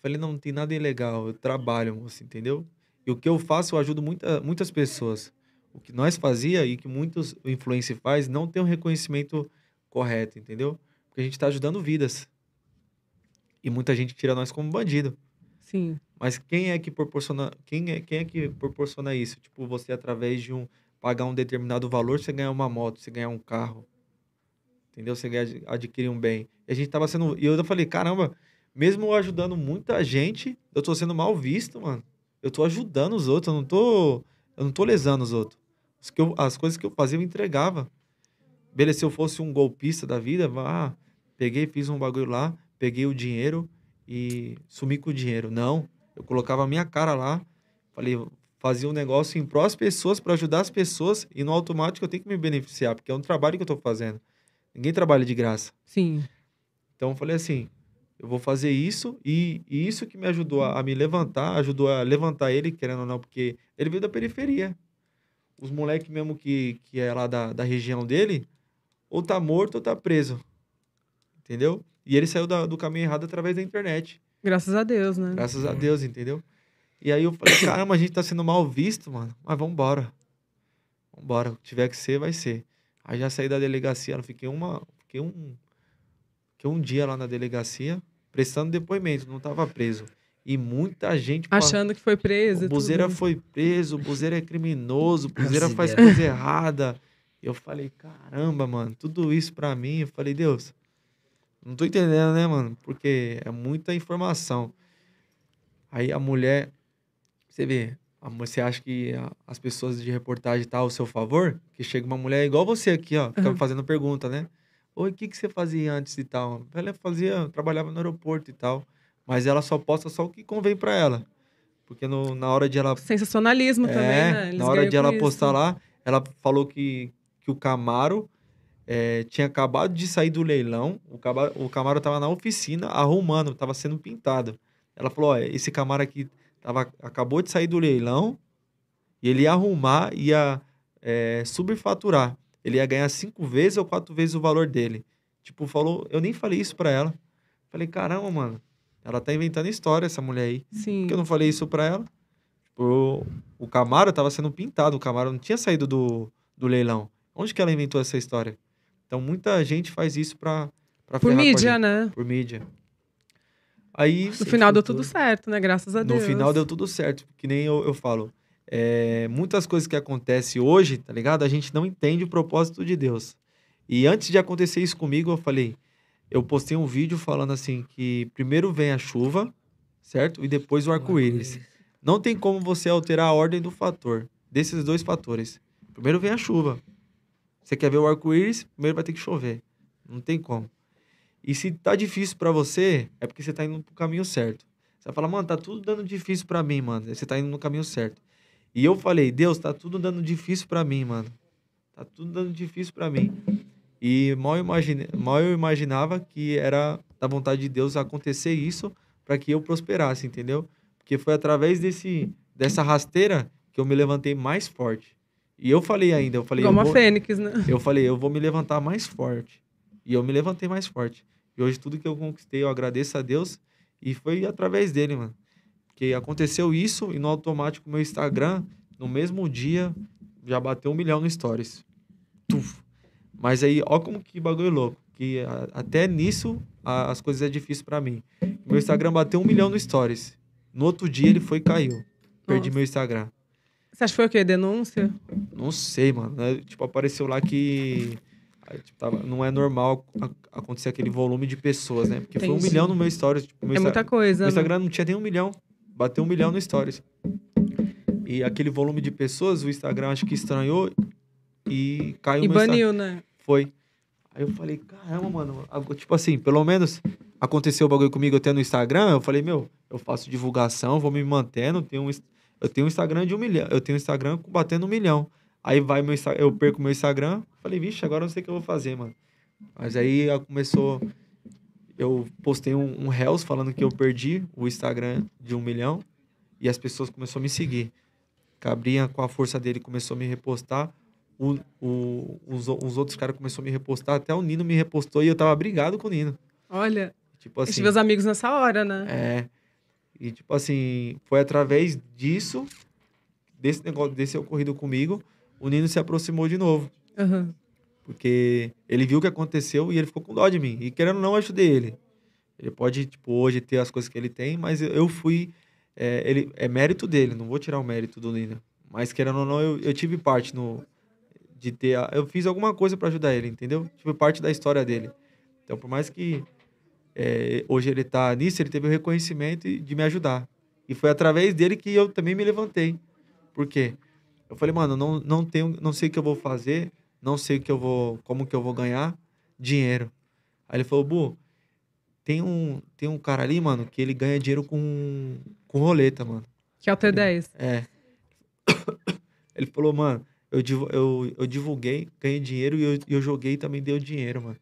Falei, não, não tem nada ilegal, eu trabalho, moço, entendeu? E o que eu faço, eu ajudo muita, muitas pessoas. O que nós fazia e que muitos influencers faz não tem um reconhecimento correto, entendeu? Porque a gente está ajudando vidas. E muita gente tira nós como bandido. Sim. Mas quem é que proporciona, quem é, quem é que proporciona isso? Tipo, você através de um pagar um determinado valor, você ganha uma moto, você ganha um carro. Entendeu? Você ganha, adquire um bem. E a gente tava sendo, e eu falei, caramba, mesmo ajudando muita gente, eu tô sendo mal visto, mano. Eu tô ajudando os outros, eu não tô, eu não tô lesando os outros. As, que eu, as coisas que eu fazia eu entregava. Beleza, se eu fosse um golpista da vida, ah, peguei, fiz um bagulho lá, peguei o dinheiro e sumi com o dinheiro. Não, eu colocava a minha cara lá, falei, fazia um negócio em pró as pessoas, para ajudar as pessoas, e no automático eu tenho que me beneficiar, porque é um trabalho que eu tô fazendo. Ninguém trabalha de graça. Sim. Então eu falei assim, eu vou fazer isso e, e isso que me ajudou a, a, me levantar, ajudou a levantar ele, querendo ou não, porque ele veio da periferia. Os moleques mesmo que, que é lá da, da região dele, ou tá morto ou tá preso. Entendeu? E ele saiu da, do caminho errado através da internet. Graças a Deus, né? Graças a Deus, entendeu? E aí eu falei, caramba, a gente tá sendo mal visto, mano. Mas vambora. Vambora. O que tiver que ser, vai ser. Aí já saí da delegacia, fiquei uma. Fiquei um. Fiquei um dia lá na delegacia prestando depoimento, não estava preso. E muita gente... Achando pô, que foi preso. O Buzeira foi preso, o Buzeira é criminoso, o [laughs] Buzeira faz ideia. coisa errada. Eu falei, caramba, mano, tudo isso para mim. Eu falei, Deus, não tô entendendo, né, mano? Porque é muita informação. Aí a mulher, você vê, você acha que as pessoas de reportagem tá ao seu favor? Que chega uma mulher igual você aqui, ó, fica uhum. fazendo pergunta, né? Oi, o que, que você fazia antes e tal? Ela fazia, trabalhava no aeroporto e tal. Mas ela só posta só o que convém para ela. Porque no, na hora de ela. Sensacionalismo é, também, né? Eles na hora de ela isso. postar lá, ela falou que, que o Camaro é, tinha acabado de sair do leilão. O Camaro, o Camaro tava na oficina arrumando, tava sendo pintado. Ela falou: Ó, esse Camaro aqui tava, acabou de sair do leilão e ele ia arrumar, ia é, eh, subfaturar ele ia ganhar cinco vezes ou quatro vezes o valor dele. Tipo, falou, eu nem falei isso pra ela. Falei, caramba, mano, ela tá inventando história, essa mulher aí. Sim. Porque eu não falei isso pra ela. Tipo, o Camaro tava sendo pintado, o Camaro não tinha saído do, do leilão. Onde que ela inventou essa história? Então, muita gente faz isso pra. pra Por mídia, né? Por mídia. Aí. No final deu tudo certo, né? Graças a Deus. No final deu tudo certo. Que nem eu, eu falo. É, muitas coisas que acontecem hoje, tá ligado? A gente não entende o propósito de Deus. E antes de acontecer isso comigo, eu falei, eu postei um vídeo falando assim que primeiro vem a chuva, certo? E depois o arco-íris. Não tem como você alterar a ordem do fator, desses dois fatores. Primeiro vem a chuva. Você quer ver o arco-íris, primeiro vai ter que chover. Não tem como. E se tá difícil para você, é porque você tá indo pro caminho certo. Você vai falar, mano, tá tudo dando difícil para mim, mano. Você tá indo no caminho certo. E eu falei, Deus, tá tudo dando difícil para mim, mano. Tá tudo dando difícil para mim. E mal, imagine... mal eu imaginava que era da vontade de Deus acontecer isso para que eu prosperasse, entendeu? Porque foi através desse dessa rasteira que eu me levantei mais forte. E eu falei ainda, eu falei... Como eu vou... a Fênix, né? Eu falei, eu vou me levantar mais forte. E eu me levantei mais forte. E hoje tudo que eu conquistei, eu agradeço a Deus. E foi através dele, mano aconteceu isso e no automático meu Instagram, no mesmo dia, já bateu um milhão no Stories. Tuf. Mas aí, ó como que bagulho louco. Que a, até nisso a, as coisas é difícil para mim. Meu Instagram bateu um milhão no Stories. No outro dia ele foi caiu. Perdi Nossa. meu Instagram. Você acha que foi o quê? Denúncia? Não sei, mano. É, tipo, apareceu lá que. Tipo, tava, não é normal acontecer aquele volume de pessoas, né? Porque Entendi. foi um milhão no meu stories. Tipo, meu é Insta... muita coisa. Meu né? Instagram não tinha nem um milhão. Bateu um milhão no Stories. E aquele volume de pessoas, o Instagram acho que estranhou e caiu e baniu, Instagram. né? Foi. Aí eu falei, caramba, mano. Tipo assim, pelo menos aconteceu o bagulho comigo até no Instagram. Eu falei, meu, eu faço divulgação, vou me mantendo. Tenho um, eu tenho um Instagram de um milhão. Eu tenho um Instagram batendo um milhão. Aí vai meu eu perco meu Instagram. Falei, vixe, agora eu não sei o que eu vou fazer, mano. Mas aí começou eu postei um, um Hells falando que eu perdi o Instagram de um milhão e as pessoas começaram a me seguir. Cabrinha, com a força dele, começou a me repostar. O, o, os, os outros caras começaram a me repostar. Até o Nino me repostou e eu tava brigado com o Nino. Olha. Tipo assim. Estive os amigos nessa hora, né? É. E, tipo assim, foi através disso, desse negócio, desse ocorrido comigo, o Nino se aproximou de novo. Uhum. Porque ele viu o que aconteceu e ele ficou com dó de mim. E querendo ou não, eu ajudei ele. Ele pode, tipo, hoje ter as coisas que ele tem, mas eu fui. É, ele, é mérito dele, não vou tirar o mérito do Lina. Mas querendo ou não, eu, eu tive parte no. De ter. Eu fiz alguma coisa para ajudar ele, entendeu? Tive parte da história dele. Então, por mais que é, hoje ele tá nisso, ele teve o reconhecimento de me ajudar. E foi através dele que eu também me levantei. Por quê? Eu falei, mano, não, não, tenho, não sei o que eu vou fazer, não sei que eu vou, como que eu vou ganhar dinheiro. Aí ele falou, Bu, tem um, tem um cara ali, mano, que ele ganha dinheiro com, com roleta, mano. Que é o T10. É. [coughs] Ele falou, mano, eu, eu, eu divulguei, ganhei dinheiro e eu, eu joguei e também deu dinheiro, mano.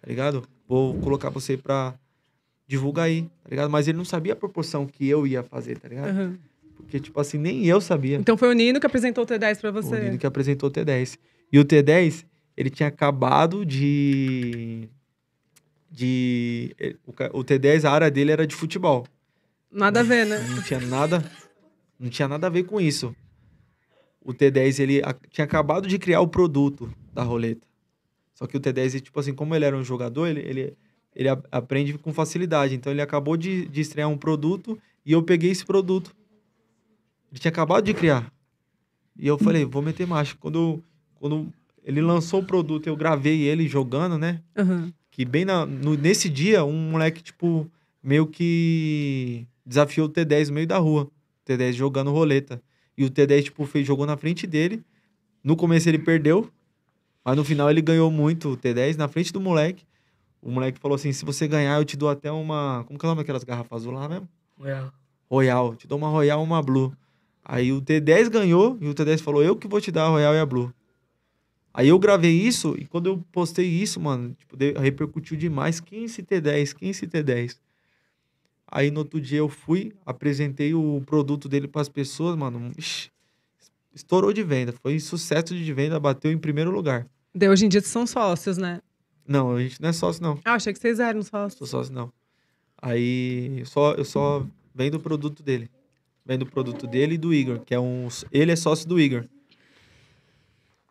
Tá ligado? Vou colocar você pra divulgar aí, tá ligado? Mas ele não sabia a proporção que eu ia fazer, tá ligado? Uhum. Porque, tipo assim, nem eu sabia. Então foi o Nino que apresentou o T10 pra você. O Nino que apresentou o T10. E o T10, ele tinha acabado de. de o, T10, a área dele era de futebol. Nada a ver, né? Não tinha nada, não tinha nada a ver com isso. O T10, ele tinha acabado de criar o produto da roleta. Só que o T10, tipo assim, como ele era um jogador, ele, ele, ele aprende com facilidade. Então ele acabou de, de estrear um produto e eu peguei esse produto. Ele tinha acabado de criar. E eu falei, vou meter marcha. Quando eu quando ele lançou o produto, eu gravei ele jogando, né? Uhum. Que bem na, no, nesse dia, um moleque, tipo, meio que desafiou o T10 no meio da rua. O T10 jogando roleta. E o T10, tipo, fez, jogou na frente dele. No começo ele perdeu, mas no final ele ganhou muito o T10 na frente do moleque. O moleque falou assim: se você ganhar, eu te dou até uma. Como que é o nome daquelas garrafas azul lá mesmo? Royal. Royal. Te dou uma Royal uma Blue. Aí o T10 ganhou e o T10 falou: eu que vou te dar a Royal e a Blue. Aí eu gravei isso e quando eu postei isso, mano, tipo, repercutiu demais. 15 T10, 15 T10. Aí no outro dia eu fui, apresentei o produto dele para as pessoas, mano. Ixi, estourou de venda. Foi sucesso de venda, bateu em primeiro lugar. De hoje em dia vocês são sócios, né? Não, a gente não é sócio, não. Ah, achei que vocês eram sócios. Sou sócio, não. Aí eu só, eu só vendo o produto dele. Vendo o produto dele e do Igor, que é um. Ele é sócio do Igor.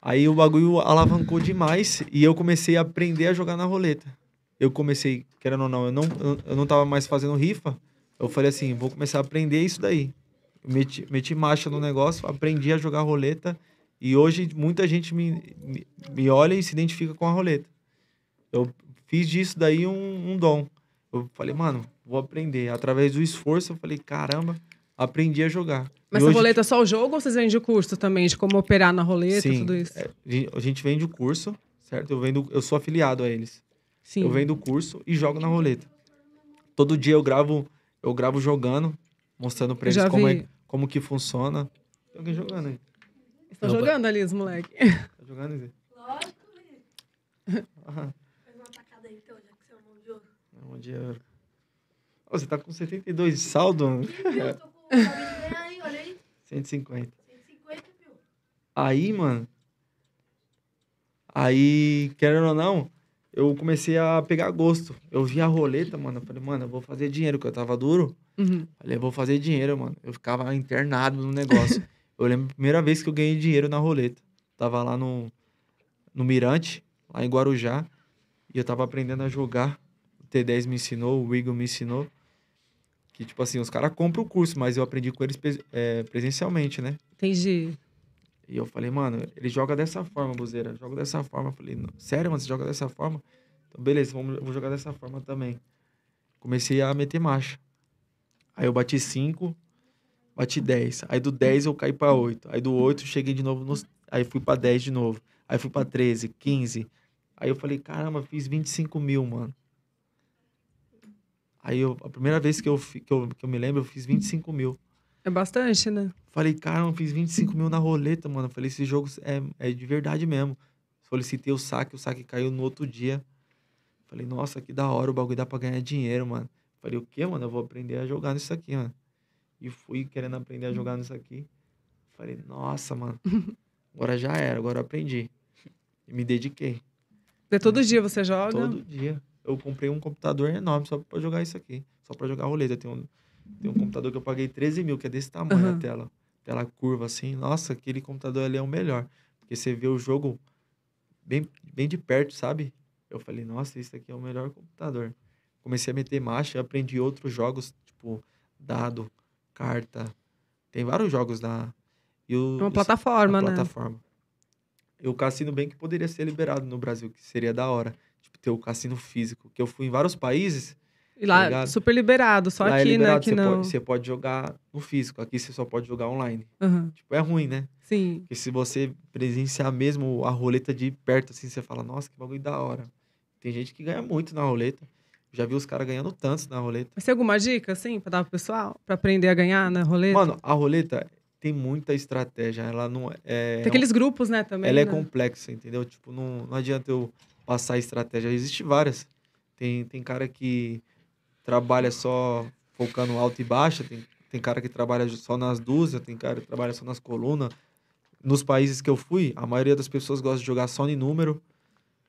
Aí o bagulho alavancou demais e eu comecei a aprender a jogar na roleta. Eu comecei, querendo ou não, eu não, eu não tava mais fazendo rifa. Eu falei assim, vou começar a aprender isso daí. Meti, meti marcha no negócio, aprendi a jogar roleta e hoje muita gente me, me, me olha e se identifica com a roleta. Eu fiz disso daí um, um dom. Eu falei, mano, vou aprender. Através do esforço, eu falei, caramba, aprendi a jogar. Mas a roleta é só o jogo ou vocês vendem o curso também de como operar na roleta sim, tudo isso? É, a gente vende o curso, certo? Eu vendo, eu sou afiliado a eles. Sim. Eu vendo o curso e jogo na roleta. Todo dia eu gravo, eu gravo jogando, mostrando para eles como, é, como que funciona. Tem alguém jogando aí. Estão jogando ali os moleque. Tá [laughs] jogando, Zé? Lógico, Faz uma atacada aí então, já que você é um bom jogo. ouro. Oh, você tá com 72 de saldo? Eu tô com 150. 150 Aí, mano. Aí, querendo ou não, eu comecei a pegar gosto. Eu vi a roleta, mano. Eu falei, mano, eu vou fazer dinheiro, que eu tava duro. Uhum. Falei, eu vou fazer dinheiro, mano. Eu ficava internado no negócio. [laughs] eu lembro a primeira vez que eu ganhei dinheiro na roleta. Tava lá no, no Mirante, lá em Guarujá. E eu tava aprendendo a jogar. O T10 me ensinou, o Igor me ensinou. Que, tipo assim, os caras compram o curso, mas eu aprendi com eles é, presencialmente, né? Entendi. E eu falei, mano, ele joga dessa forma, Buzeira. Joga dessa forma. Eu falei, sério, mano, você joga dessa forma? Então, beleza, vamos, vou jogar dessa forma também. Comecei a meter marcha. Aí eu bati 5, bati 10. Aí do 10 eu caí pra 8. Aí do 8 cheguei de novo nos. Aí fui pra 10 de novo. Aí fui pra 13, 15. Aí eu falei, caramba, fiz 25 mil, mano. Aí eu, a primeira vez que eu, que eu, que eu me lembro, eu fiz 25 mil. É bastante, né? Falei, cara, eu fiz 25 mil na roleta, mano. Falei, esse jogo é, é de verdade mesmo. Solicitei o saque, o saque caiu no outro dia. Falei, nossa, que da hora, o bagulho dá pra ganhar dinheiro, mano. Falei, o quê, mano? Eu vou aprender a jogar nisso aqui, mano. E fui querendo aprender a jogar nisso aqui. Falei, nossa, mano. [laughs] Agora já era, agora eu aprendi. E me dediquei. É todo dia você joga? Todo dia eu comprei um computador enorme só para jogar isso aqui, só para jogar roleta. Tem um, tem um computador que eu paguei 13 mil, que é desse tamanho uhum. a tela. Tela curva assim. Nossa, aquele computador ali é o melhor. Porque você vê o jogo bem, bem de perto, sabe? Eu falei, nossa, isso aqui é o melhor computador. Comecei a meter marcha, aprendi outros jogos, tipo dado, carta. Tem vários jogos da. E o, uma plataforma, o, né? plataforma. E o Cassino bem que poderia ser liberado no Brasil, que seria da hora tipo, ter o cassino físico. Que eu fui em vários países. E lá, tá super liberado, só lá é aqui, é liberado, né? Que você, não... pode, você pode jogar no físico, aqui você só pode jogar online. Uhum. Tipo, é ruim, né? Sim. Porque se você presenciar mesmo a roleta de perto, assim, você fala, nossa, que bagulho da hora. Tem gente que ganha muito na roleta. Já vi os caras ganhando tantos na roleta. Mas tem alguma dica, assim, pra dar pro pessoal? Pra aprender a ganhar na roleta? Mano, a roleta tem muita estratégia. Ela não é. é tem aqueles é um... grupos, né, também. Ela é né? é complexa, entendeu? Tipo, não, não adianta eu passar a estratégia. Existe várias. Tem, tem cara que trabalha só focando alto e baixa, tem, tem cara que trabalha só nas dúzias, tem cara que trabalha só nas colunas. Nos países que eu fui, a maioria das pessoas gosta de jogar só em número.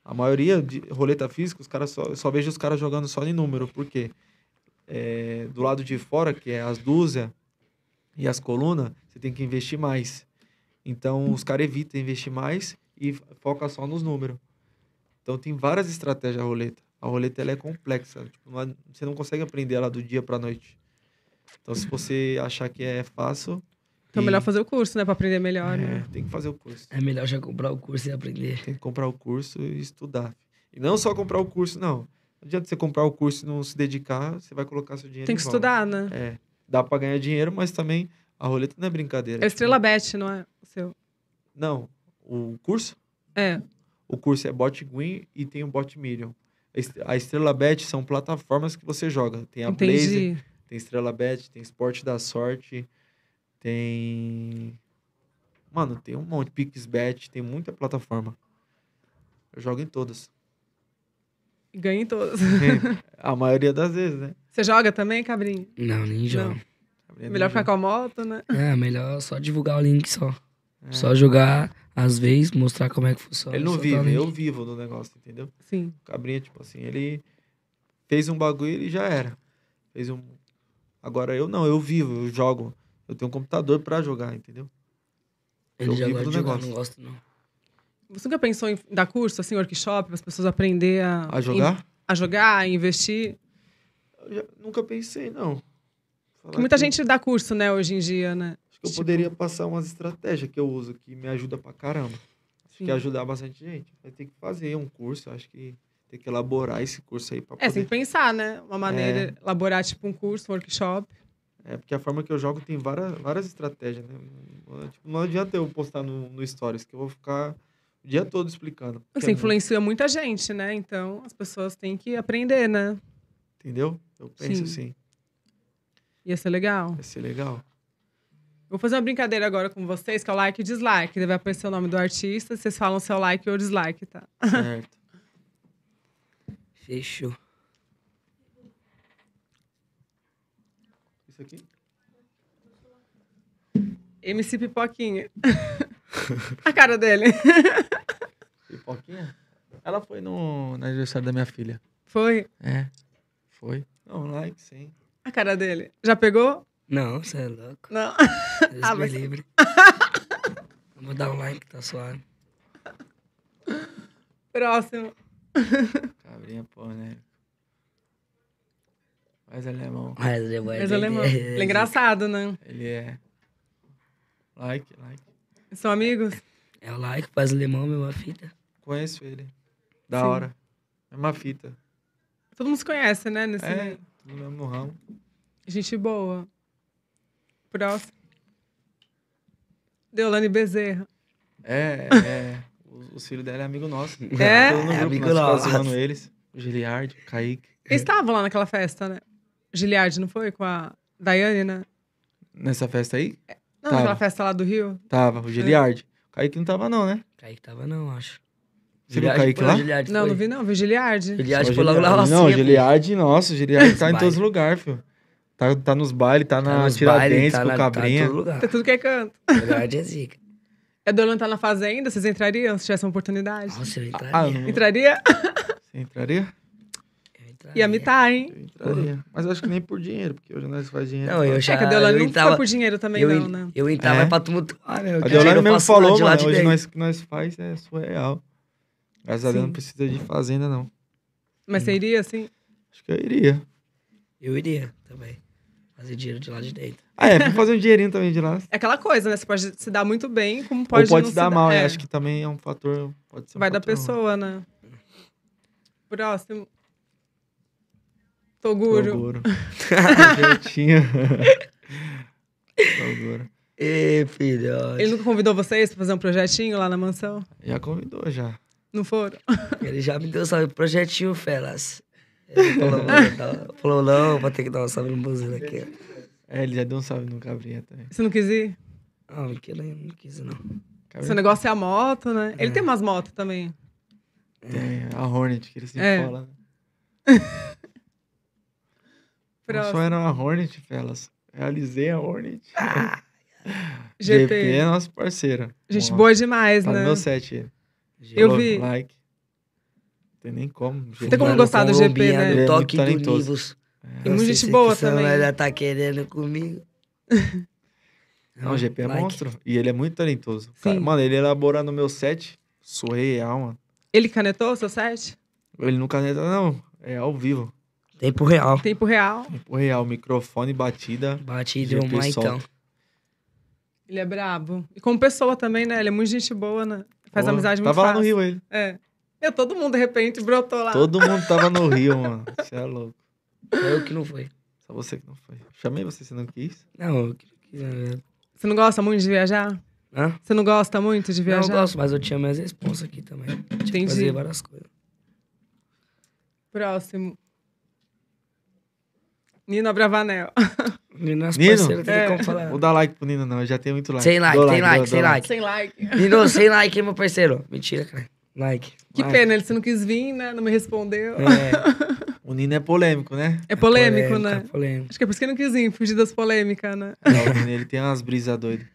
A maioria de roleta física, os caras só, eu só vejo os caras jogando só em número. Por quê? É, do lado de fora, que é as dúzias e as colunas, você tem que investir mais. Então, os caras evitam investir mais e foca só nos números. Então tem várias estratégias a roleta. A roleta ela é complexa. Tipo, não, você não consegue aprender ela do dia para noite. Então se você achar que é fácil, então é melhor fazer o curso, né? Pra aprender melhor, é, né? Tem que fazer o curso. É melhor já comprar o curso e aprender. Tem que comprar o curso e estudar. E não só comprar o curso, não. Não adianta você comprar o curso e não se dedicar, você vai colocar seu dinheiro Tem que estudar, né? É. Dá pra ganhar dinheiro, mas também a roleta não é brincadeira. É tipo... Estrela Bet, não é o seu? Não. O curso? É. O curso é bot green e tem o bot million. A Estrela Bet são plataformas que você joga. Tem a Entendi. Blaze, tem Estrela Bet, tem Esporte da Sorte, tem. Mano, tem um monte. PixBet, tem muita plataforma. Eu jogo em todas. Ganho em todas. [laughs] a maioria das vezes, né? Você joga também, Cabrinho? Não, nem jogo. Não. Melhor ficar com a moto, né? É, melhor só divulgar o link só. É. Só jogar às vezes, mostrar como é que funciona. Ele não vive, eu vivo no negócio, entendeu? Sim. O Cabrinha, tipo assim, ele fez um bagulho e já era. Fez um. Agora eu não, eu vivo, eu jogo. Eu tenho um computador para jogar, entendeu? Ele eu já vivo do negócio. Eu não gosto, não. Você nunca pensou em dar curso, assim, workshop, para as pessoas aprender a. A jogar? In... A jogar, a investir? Já... nunca pensei, não. Falar muita que... gente dá curso, né, hoje em dia, né? Acho que eu tipo... poderia passar umas estratégias que eu uso que me ajuda pra caramba. Sim. que ajudar bastante gente. Vai ter que fazer um curso, acho que tem que elaborar esse curso aí pra é, poder... É, tem que pensar, né? Uma maneira, é... elaborar tipo um curso, um workshop. É, porque a forma que eu jogo tem várias, várias estratégias, né? Tipo, não adianta eu postar no, no Stories, que eu vou ficar o dia todo explicando. Você influencia muita gente, né? Então as pessoas têm que aprender, né? Entendeu? Eu penso Sim. assim. Ia ser legal. Ia ser legal. Vou fazer uma brincadeira agora com vocês, que é o like e dislike. Deve aparecer o nome do artista, vocês falam seu like ou dislike, tá? Certo. [laughs] Fechou. Isso aqui? MC Pipoquinha. [laughs] A cara dele. [laughs] Pipoquinha? Ela foi no, no aniversário da minha filha. Foi? É, foi. Não, like, sim. A cara dele. Já pegou? Não, você é louco. Não. Deus [laughs] ah, me mas... livre. Vamos dar um like, tá suave. Próximo. Cabrinha né? Mais é alemão. Mais é alemão. Mais alemão. Ele é engraçado, né? Ele é. Like, like. São amigos? É o like, faz alemão, meu fita. Conheço ele. Da Sim. hora. É uma fita. Todo mundo se conhece, né? Nesse... É, no mesmo ramo. Gente boa. Próximo. Deolane Bezerra. É, é. os filhos dela é amigo nosso. É, tá no é amigo nosso. Nós eles. O Giliard, o Kaique. Eles estavam lá naquela festa, né? Giliard, não foi? Com a Daiane, né? Nessa festa aí? É, não, tava. naquela festa lá do Rio. Tava, o Giliard. É. O Kaique não tava não, né? Kaique tava não, acho. Você viu o Kaique lá? não, não vi não, vi o Giliard. Giliard foi logo é lá, lá Não, o Giliard, nossa, o Giliard tá em todos os lugares, filho. Tá, tá nos bailes, tá, tá na tá Tiradentes, tá com o tá cabrinha. Tá todo lugar. Tá tudo que é canto. Verdade é zica. É Dona tá na fazenda, vocês entrariam se tivesse uma oportunidade? Nossa, eu entraria. Ah, não... Entraria? Você entraria? Entraria. Ia mitar, hein? Eu entraria. Mas eu acho que nem por dinheiro, porque hoje nós faz dinheiro. Não, eu achei é que a Deolane não entrava, foi por dinheiro também, eu, não, né? Eu entrava é? pra tumultuar, né? a Deolane mesmo falou, mano, de hoje nós, que nós faz é surreal. Graças a Deus não precisa de fazenda, não. Mas você iria, sim Acho que eu iria. Eu iria também. Fazer dinheiro de lá de dentro. Ah, é, fazer um dinheirinho também de lá. É aquela coisa, né? Você pode se dar muito bem, como pode. Ou pode se dar mal, é. acho que também é um fator. Pode ser Vai da pessoa, né? Próximo. Toguro. Toguro. [laughs] Jeitinho. Toguro. Ê, filho. Ele nunca convidou vocês pra fazer um projetinho lá na mansão? Já convidou, já. Não foram? Ele já me deu, sabe, projetinho Felas. Ele falou, não, tá- falou, não, vou ter que dar um salve no Buzina aqui. É, ele já deu um salve no Cabrinha também. Você não quis ir? Não, aquilo aí não quis, não. Cabrinha. Seu negócio é a moto, né? É. Ele tem umas motos também. Tem, a Hornet, que ele sempre é. fala. Né? só [laughs] era uma Hornet, Felas. Realizei a Hornet. Ah, GP. [laughs] GP é nosso parceiro. Gente Bom, boa demais, tá né? No meu set. Eu vi. Like. Tem nem como. Tem como gostar do GP, né? O é toque do Nivos. É. muita gente boa também. Ela já tá querendo comigo. [laughs] Não, o GP é like. monstro. E ele é muito talentoso. Cara, mano, ele elabora no meu set. Surreal, é mano. Ele canetou o seu set? Ele não caneta, não. É ao vivo. Tempo real. Tempo real. Tempo real. Microfone, batida. Batida um então. Ele é brabo. E como pessoa também, né? Ele é muito gente boa, né? Faz boa. amizade muito Tava fácil. Tava lá no Rio, ele. É. Eu todo mundo de repente brotou lá. Todo mundo tava no Rio, mano. Você é louco. Eu que não fui. Só você que não foi. Chamei você, você não quis? Não, eu quis. Né? Você não gosta muito de viajar? Hã? Você não gosta muito de viajar? Não, eu gosto, mas eu tinha minhas responsas aqui também. Tinha Entendi. que fazer várias coisas. Próximo. Nino Abravanel. [laughs] Nino, as Nino? parceiro, tem é. como falar. Vou dar like pro Nino, não. Eu já tem muito like. Sem like, sem like, like sem like. Sem like. Nino, sem like, meu parceiro. Mentira, cara. Like. Que like. pena, ele se não quis vir, né? Não me respondeu. É. [laughs] O Nino é polêmico, né? É polêmico, é né? É polêmico. Acho que é por isso que ele não quis vir, fugir das polêmicas, né? Não, o Nino, ele tem umas brisas doidas.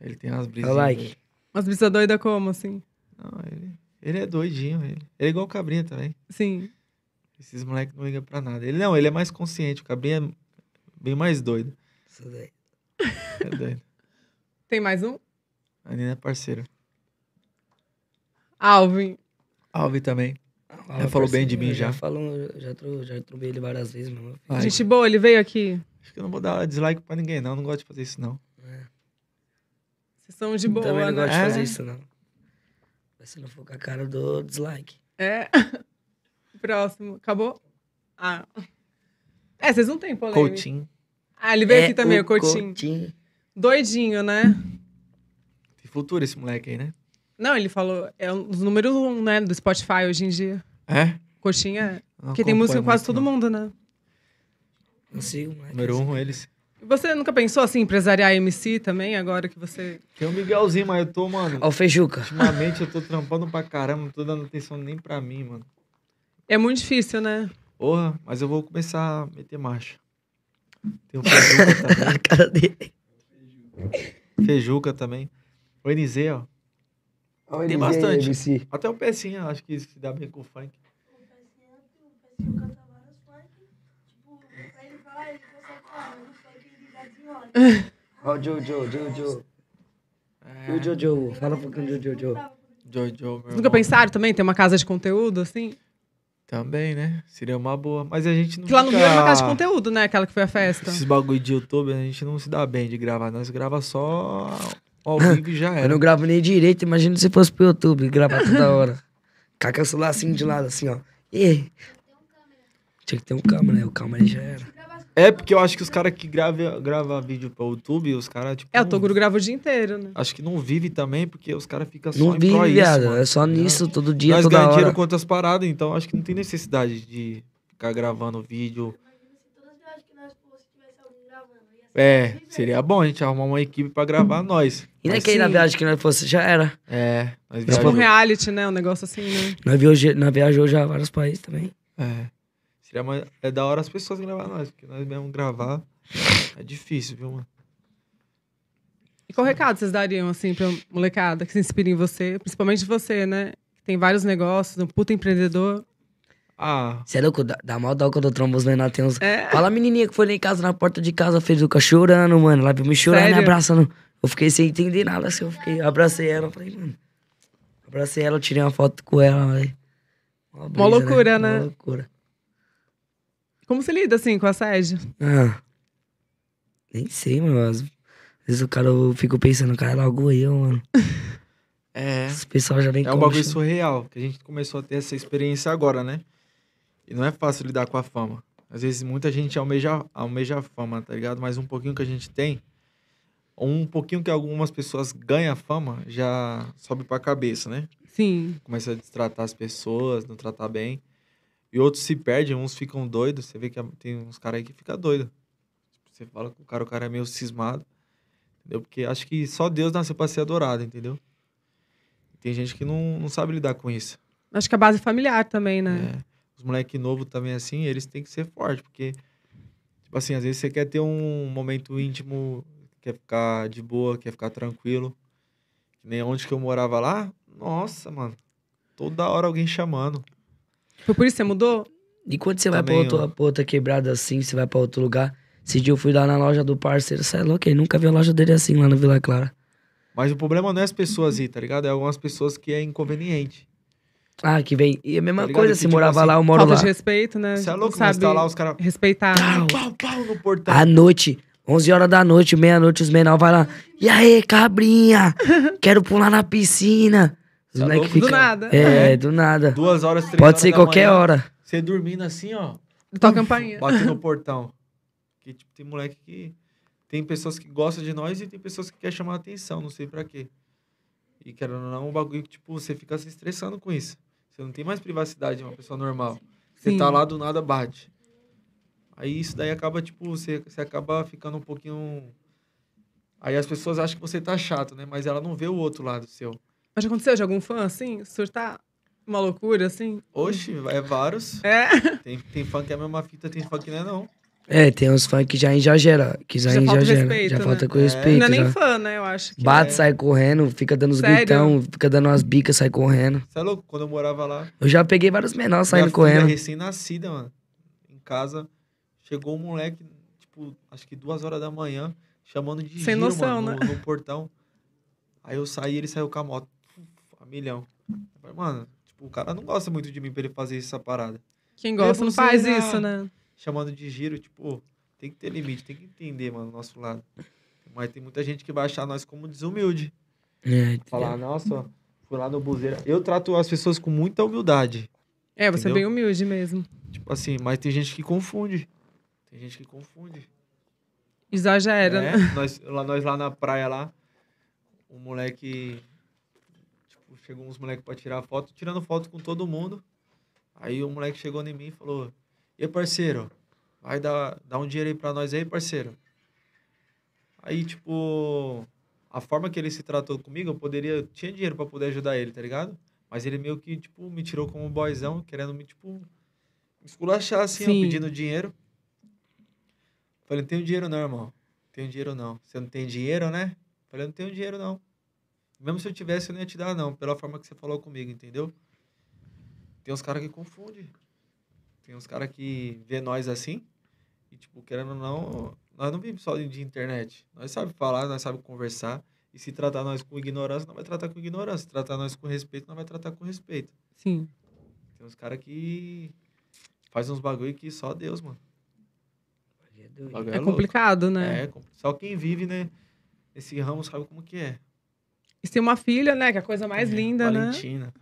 Ele tem umas brisas. like. Doidas. Umas brisas doidas como, assim? Não, ele, ele é doidinho, ele. Ele é igual o Cabrinha também. Sim. Esses moleques não ligam pra nada. Ele não, ele é mais consciente. O Cabrinha é bem mais doido. Isso daí. É doido. [laughs] Tem mais um? A Nina é parceira. Alvin. Alvin também. Ela falou bem de mim já. Falou, já, trou, já ele várias vezes, meu Ai. Gente boa, ele veio aqui. Acho que eu não vou dar dislike pra ninguém, não. Não gosto de fazer isso, não. É. Vocês são de boa, Também não né? gosto de fazer é. isso, não. Mas se não for com a cara do dislike. É. [laughs] Próximo. Acabou? Ah. É, vocês não têm polêmica. Coutinho. Ah, ele veio é aqui também, o Coutinho. Coutinho. Doidinho, né? Tem futuro esse moleque aí, né? Não, ele falou, é um dos números um, né, do Spotify hoje em dia. É? Coxinha. porque tem música em quase todo não. mundo, né? Não sigo, né? Número assim. um, eles. Você nunca pensou assim, empresariar MC também, agora que você. Tem um Miguelzinho, mas eu tô, mano. Ó, o Feijuca. Ultimamente eu tô trampando pra caramba, não tô dando atenção nem pra mim, mano. É muito difícil, né? Porra, mas eu vou começar a meter marcha. Tem o [laughs] Feijuca também. a cara dele. Feijuca também. O NZ, ó. Olha tem bastante. MC. Até o Pecinha, acho que se dá bem com o funk. É assim, [laughs] Ó, oh, Jojo, Jojo. É. O Jojo, fala um pouquinho do Jojo. Jojo, meu Nunca irmão. pensaram também ter uma casa de conteúdo assim? Também, né? Seria uma boa. Mas a gente não. Que lá no fica... Rio é uma casa de conteúdo, né? Aquela que foi a festa. Esses bagulho de YouTube, a gente não se dá bem de gravar. Nós grava só ao vivo já era. Eu não gravo nem direito, imagina se fosse pro YouTube gravar toda hora. Caca o celular assim de lado, assim, ó. E... Tinha que ter um câmera, né? O câmera já era. É, porque eu acho que os caras que gravam grava vídeo pro YouTube, os caras, tipo... É, o Toguro grava o dia inteiro, né? Acho que não vive também, porque os caras ficam só não em vive, pro viado, isso, É só nisso, todo dia, Nós toda Mas Nós dinheiro com outras paradas, então acho que não tem necessidade de ficar gravando vídeo... É, seria bom a gente arrumar uma equipe pra gravar nós. E naquela naquele na viagem que nós fosse, já era. É, nós Tipo um reality, né? Um negócio assim, né? Nós viajou, nós viajou já a vários países também. É. Seria mais, é da hora as pessoas gravar nós, porque nós mesmo gravar é difícil, viu, mano? E qual recado vocês dariam, assim, pra molecada que se inspira em você? Principalmente você, né? tem vários negócios, um puta empreendedor. Ah. Você é louco? Dá, dá mal dó quando eu trombo os menores. Tem uns... É. Fala a menininha que foi lá em casa, na porta de casa, fez cara chorando, mano. Lá veio me chorando, Sério? me abraçando. Eu fiquei sem entender nada, assim. Eu fiquei, abracei ela, falei, mano. Abracei ela, tirei uma foto com ela, velho. Uma, Uma né? loucura, né? né? Uma loucura. Como você lida, assim, com Sérgio? Ah. Nem sei, mano. Às vezes o cara, eu fico pensando, o cara logo eu, mano. [laughs] É. Os pessoal já vem É um bagulho surreal, que a gente começou a ter essa experiência agora, né? E não é fácil lidar com a fama. Às vezes muita gente almeja, almeja a fama, tá ligado? Mas um pouquinho que a gente tem, um pouquinho que algumas pessoas ganham fama, já sobe pra cabeça, né? Sim. Começa a destratar as pessoas, não tratar bem. E outros se perdem, uns ficam doidos. Você vê que tem uns caras aí que ficam doidos Você fala com o cara, o cara é meio cismado. Entendeu? Porque acho que só Deus nasceu pra ser adorado, entendeu? Tem gente que não, não sabe lidar com isso. Acho que é a base familiar também, né? É os moleque novo também assim, eles têm que ser forte, porque tipo assim, às vezes você quer ter um momento íntimo, quer ficar de boa, quer ficar tranquilo. Que nem onde que eu morava lá, nossa, mano. Toda hora alguém chamando. Foi por isso que você mudou? E quando você também, vai pra, outro, pra outra quebrada assim, você vai pra outro lugar, esse dia eu fui lá na loja do parceiro, você é louco, ele nunca viu a loja dele assim lá na Vila Clara. Mas o problema não é as pessoas aí, tá ligado? É algumas pessoas que é inconveniente. Ah, que vem. E a mesma tá coisa, se tipo morava assim, lá, eu moro falta lá. Falta de respeito, né? Você é louco, sabe tá lá, os caras... Respeitar. Pau, pau, no portão. À noite, 11 horas da noite, meia-noite, os menal vai lá. E aí, cabrinha? [laughs] Quero pular na piscina. Os tá louco? fica... Do nada. É, é, do nada. Duas horas, três Pode ser qualquer manhã, hora. Você dormindo assim, ó. Toca campainha. Bate no [laughs] portão. Que, tipo, tem moleque que... Tem pessoas que gostam de nós e tem pessoas que querem chamar atenção, não sei pra quê. E querendo ou não, é um bagulho que, tipo, você fica se estressando com isso. Você não tem mais privacidade de uma pessoa normal. Você Sim. tá lá do nada, bate. Aí isso daí acaba, tipo, você, você acaba ficando um pouquinho. Aí as pessoas acham que você tá chato, né? Mas ela não vê o outro lado seu. Mas já aconteceu de algum fã, assim, surtar uma loucura, assim? Oxe, é vários. É? Tem, tem fã que é a mesma fita, tem fã que não é, não. É, tem uns fãs que já exagera, que já, já exagera, respeito, já né? falta com né? é. respeito. Não é nem fã, né, eu acho. Bate, é. sai correndo, fica dando os Sério? gritão, fica dando umas bicas, sai correndo. Você é louco? Quando eu morava lá... Eu já peguei vários menores saindo minha correndo. Minha é recém-nascida, mano, em casa, chegou um moleque, tipo, acho que duas horas da manhã, chamando de Sem giro, noção, mano, né? no, no portão. Aí eu saí, ele saiu com a moto, a milhão. Mano, tipo, o cara não gosta muito de mim pra ele fazer essa parada. Quem gosta não faz assim, isso, né? chamando de giro, tipo, tem que ter limite, tem que entender, mano, o nosso lado. Mas tem muita gente que vai achar nós como desumilde. É, falar, nossa, fui lá no buzeiro. Eu trato as pessoas com muita humildade. É, você é entendeu? é bem humilde mesmo. Tipo assim, mas tem gente que confunde. Tem gente que confunde. Exagera, é, né? [laughs] Nós lá, nós lá na praia lá, um moleque. Tipo, chegou uns moleques pra tirar foto, tirando foto com todo mundo. Aí o moleque chegou em mim e falou: e parceiro, vai dar, dar um dinheiro aí pra nós aí, parceiro. Aí, tipo, a forma que ele se tratou comigo, eu poderia, eu tinha dinheiro para poder ajudar ele, tá ligado? Mas ele meio que, tipo, me tirou como um boyzão, querendo me, tipo, me esculachar assim, pedindo dinheiro. Falei, não tenho dinheiro não, irmão. Não tenho dinheiro não. Você não tem dinheiro, né? Falei, não tenho dinheiro não. Mesmo se eu tivesse, eu não ia te dar, não, pela forma que você falou comigo, entendeu? Tem uns caras que confundem. Tem uns caras que vê nós assim, e, tipo, querendo ou não, nós não vivemos só de internet. Nós sabemos falar, nós sabemos conversar. E se tratar nós com ignorância, não vai tratar com ignorância. Se tratar nós com respeito, não vai tratar com respeito. Sim. Tem uns caras que faz uns bagulho que só Deus, mano. É, é complicado, né? É, só quem vive, né? Esse ramo sabe como que é. E se tem uma filha, né? Que é a coisa mais é, linda, né? Valentina. né?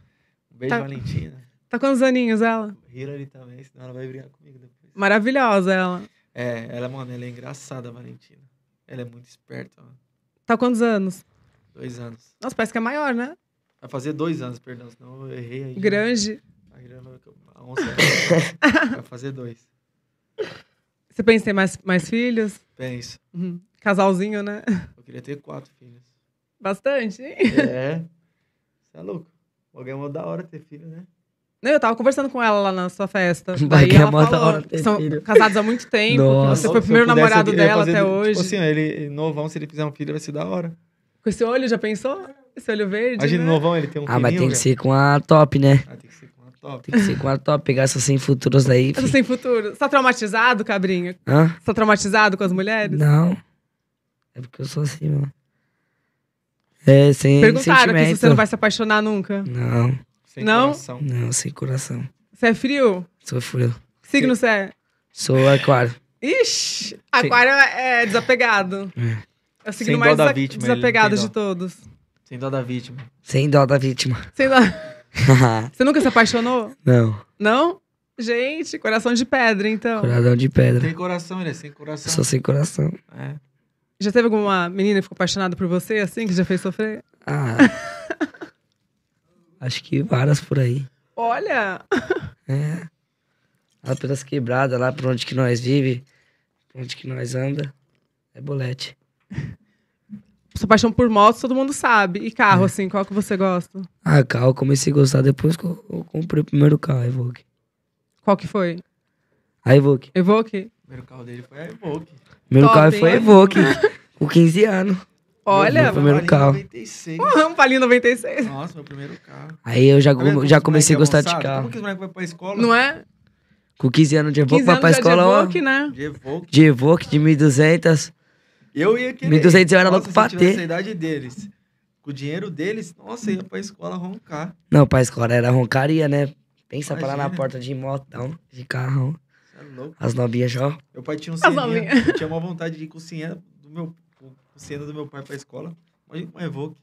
Um beijo, tá... Valentina. Tá quantos aninhos ela? Hillary também, senão ela vai brigar comigo depois. Maravilhosa ela. É, ela, mano, ela é engraçada, a Valentina. Ela é muito esperta, mano. Tá quantos anos? Dois anos. Nossa, parece que é maior, né? Vai fazer dois anos, perdão, senão eu errei aí. Grande. Aí já a onça, é [laughs] vai fazer dois. Você pensa em ter mais, mais filhos? Penso. Uhum. Casalzinho, né? Eu queria ter quatro filhos. Bastante, hein? É. Você é louco. Alguém é da hora ter filho, né? Não, eu tava conversando com ela lá na sua festa. [laughs] Daí ela falou, hora são filho. casados há muito tempo. Nossa. Você foi o primeiro pudesse, namorado dela até tipo hoje. Tipo assim, ele novão, se ele fizer um filho, vai ser da hora. Com esse olho, já pensou? Esse olho verde, Imagina né? novão, ele tem um Ah, mas tem que ser com a top, né? Ah, tem que ser com a top. Tem que ser com a top, pegar essas sem futuros aí. Essas sem futuros. Você tá traumatizado, cabrinho? Hã? Você tá traumatizado com as mulheres? Não. É porque eu sou assim, mano. É, sem Perguntaram sentimento. que você não vai se apaixonar nunca. Não. Sem não? coração. Não, sem coração. Você é frio? Sou frio. signo você é? Sou aquário. Ixi, aquário é, é desapegado. É. É o signo Sem dó mais da desa- vítima, desapegado de todos. Sem dó da vítima. Sem dó da vítima. Sem dó- [laughs] Você nunca se apaixonou? não, Não? Gente, coração de pedra, então. coração de pedra. Tem coração, ele é sem Eu coração. sou sem coração. É. Já teve alguma menina que ficou apaixonada por você, assim, que já fez sofrer? Ah, [laughs] Acho que várias por aí. Olha! É. Lá pelas quebradas, lá por onde que nós vive, por onde que nós anda, é bolete. Sua paixão por motos todo mundo sabe. E carro, é. assim, qual que você gosta? Ah, carro comecei a gostar depois que eu, comprei o primeiro carro, a Evoque. Qual que foi? A Evoque. Evoque? O primeiro carro dele foi a Evoque. O Top, carro hein? foi a Evoque, [laughs] com 15 anos. Olha, meu primeiro carro. 96. Um Palio 96. Nossa, meu primeiro carro. Aí eu já, tá já comecei a é gostar de carro. Como que os moleques vão pra escola? Não é? Com 15 anos de Evoque, vai pra escola, ó. De Evoque, né? De Evoque. De Evoque, de 1200. Eu ia querer. 1200 eu era louco pra ter. Com a idade deles. Com o dinheiro deles, nossa, ia pra escola roncar. Não, pra escola era roncaria, né? Pensa Imagina. pra lá na porta de motão, de carrão. É louco. As novinhas já. Meu pai tinha um sininho. Eu tinha uma vontade de ir com o do meu o do meu pai pra escola. Imagina uma Evoque.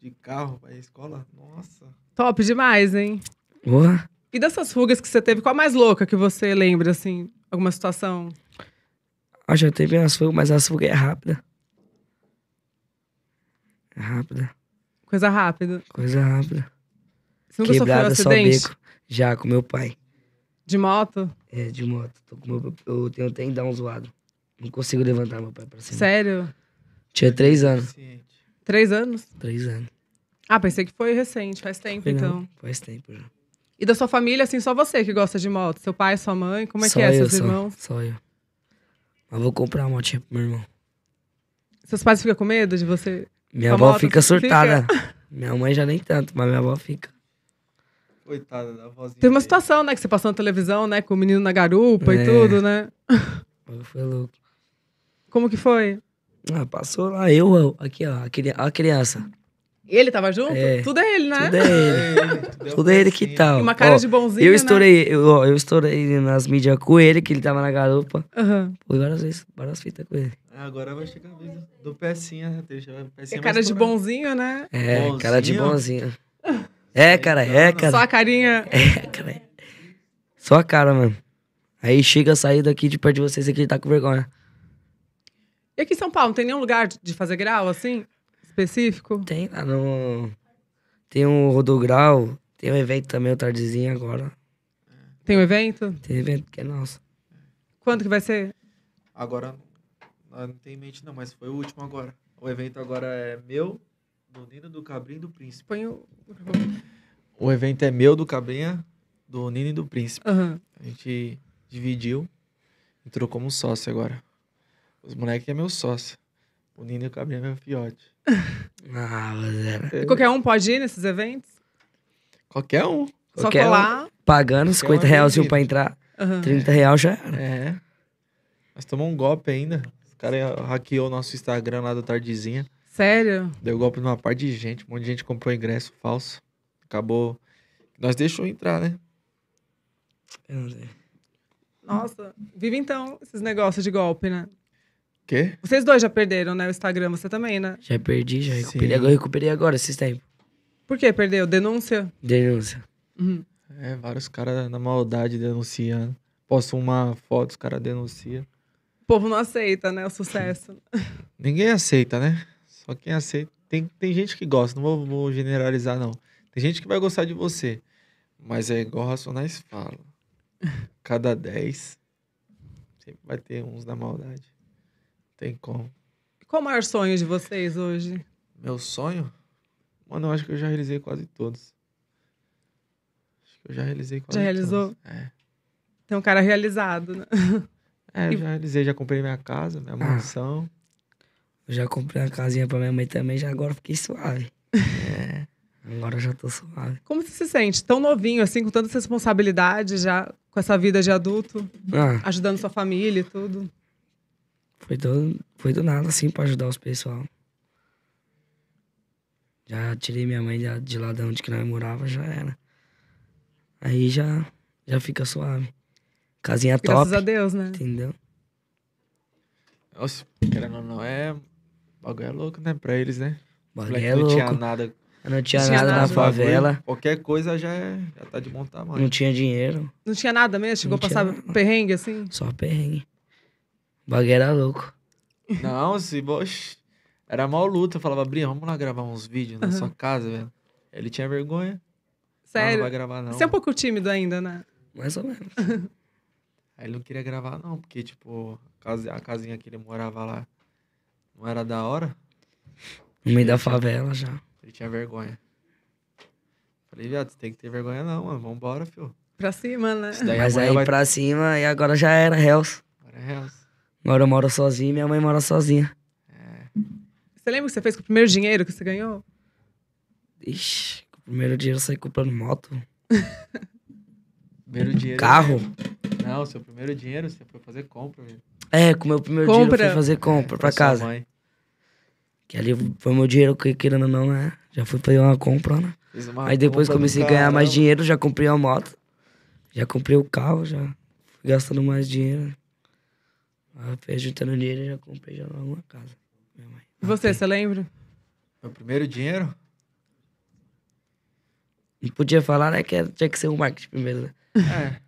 De carro pra escola. Nossa. Top demais, hein? Boa. E dessas fugas que você teve, qual a mais louca que você lembra, assim? Alguma situação? Ah, já teve umas fugas, mas as fugas é rápida. É rápida. Coisa rápida. Coisa rápida. Você nunca Quebrada, sofreu um acidente? Já, com meu pai. De moto? É, de moto. Tô com meu, eu tenho até um zoado. Não consigo levantar meu pé pra cima. Sério? Tinha três anos. Três anos? Três anos. Ah, pensei que foi recente, faz tempo então. Não, então. Faz tempo já. E da sua família, assim, só você que gosta de moto? Seu pai, sua mãe? Como é só que é, eu, seus só, irmãos? Só eu. Mas vou comprar uma motinha pro meu irmão. Seus pais ficam com medo de você? Minha avó moto, fica surtada. Fica? Minha mãe já nem tanto, mas minha avó fica. Coitada da vozinha. Tem uma situação, né, que você passou na televisão, né, com o menino na garupa é. e tudo, né? Foi louco. Como que foi? Ah, passou lá, eu, aqui, ó, aquele, a criança. Ele tava junto? É, tudo é ele, né? Tudo é ele. É, tudo é, é ele que tal. E uma cara ó, de bonzinho. Eu né? estourei, né? eu, ó, eu estourei nas mídias com ele, que ele tava na garupa. Uhum. Fui várias vezes, várias fitas com ele. Agora vai chegar a vez do pecinha. Deixa, pecinha é cara de bonzinho, né? É, bonzinho. cara de bonzinho. [laughs] É, cara, é, cara. Só a carinha. É, cara. Só a cara, mano. Aí chega a sair daqui de perto de vocês aqui, ele tá com vergonha. E aqui em São Paulo, não tem nenhum lugar de fazer grau, assim, específico? Tem lá no... Tem um rodograu, tem um evento também, o Tardezinho agora. Tem um evento? Tem evento que é nosso. Quando que vai ser? Agora, ah, não tem em mente não, mas foi o último agora. O evento agora é meu, do Nino, do Cabrinho e do Príncipe. Põe o... O evento é meu, do Cabrinha, do Nino e do Príncipe. Uhum. A gente dividiu, entrou como sócio agora. Os moleques é meu sócio. O Nino e o Cabrinho é meu fiote. [laughs] ah, é. Qualquer um pode ir nesses eventos? Qualquer um. Só Qualquer lá Um, pagando Qualquer 50 um reais pra entrar, uhum. 30 reais já era. É. Nós tomamos um golpe ainda. O cara hackeou o nosso Instagram lá da tardezinha. Sério? Deu golpe numa parte de gente. Um monte de gente comprou ingresso falso. Acabou. Nós deixou entrar, né? Eu não sei. Nossa, vive então esses negócios de golpe, né? Quê? Vocês dois já perderam, né? O Instagram, você também, né? Já perdi, já recuperei. Agora, recuperei agora, esses tempos. Por que perdeu? Denúncia? Denúncia. Uhum. É, vários caras na maldade denunciando. Posto uma foto, os caras denunciam. O povo não aceita, né? O sucesso. [laughs] Ninguém aceita, né? Só quem aceita. Tem, tem gente que gosta, não vou, vou generalizar, não. Tem gente que vai gostar de você. Mas é igual Racionais fala. Cada 10, sempre vai ter uns da maldade. Tem como. Qual o maior sonho de vocês hoje? Meu sonho? Mano, eu acho que eu já realizei quase todos. Acho que eu já realizei quase todos. Já realizou? Todos. É. Tem um cara realizado, né? É, e... já realizei, já comprei minha casa, minha mansão. Eu já comprei uma casinha pra minha mãe também, já agora fiquei suave. [laughs] É. Agora eu já tô suave. Como você se sente? Tão novinho, assim, com tanta responsabilidade já, com essa vida de adulto, ah. ajudando sua família e tudo. Foi do, foi do nada, assim, pra ajudar os pessoal. Já tirei minha mãe de, de lá de onde que nós morava, já era. Aí já, já fica suave. Casinha Graças top. Graças a Deus, né? Entendeu? Nossa, querendo ou não, é. Bagulho é louco, né? Pra eles, né? Bagulho é louco. Não tinha nada. Não tinha, não tinha nada, nada na favela. Bagulho, qualquer coisa já, é, já tá de bom tamanho. Não tinha dinheiro. Não tinha nada mesmo? Chegou a passar tinha... perrengue assim? Só perrengue. O bagulho era louco. Não, se boxe. Era mal luta. Eu falava, Bri, vamos lá gravar uns vídeos na uhum. sua casa, velho. Ele tinha vergonha. Sério? Ah, não vai gravar, não. Você é um pouco tímido ainda, né? Mais ou menos. Aí ele não queria gravar, não, porque, tipo, a casinha que ele morava lá não era da hora. No meio da favela já. Ele tinha vergonha. Falei, viado, você tem que ter vergonha, não, mano. Vambora, filho. Pra cima, né? Mas aí vai... pra cima e agora já era Hells. Agora é Hells. Agora eu moro sozinho e minha mãe mora sozinha. É. Você lembra o que você fez com o primeiro dinheiro que você ganhou? Ixi, com o primeiro dinheiro eu saí comprando moto. [laughs] primeiro dinheiro. Carro? Não, seu primeiro dinheiro você foi fazer compra. Mesmo. É, com o meu primeiro compra. dinheiro eu fui fazer compra é, pra casa. Mãe. Que ali foi meu dinheiro que querendo ou não, né? Já fui fazer uma compra, né? Uma Aí depois comecei a ganhar carro. mais dinheiro, já comprei uma moto. Já comprei o carro, já fui gastando mais dinheiro. Aí, juntando dinheiro, já comprei já logo uma casa. Minha mãe. E você, você lembra? Meu primeiro dinheiro? Não podia falar, né? Que é- tinha que ser o marketing primeiro, né? É.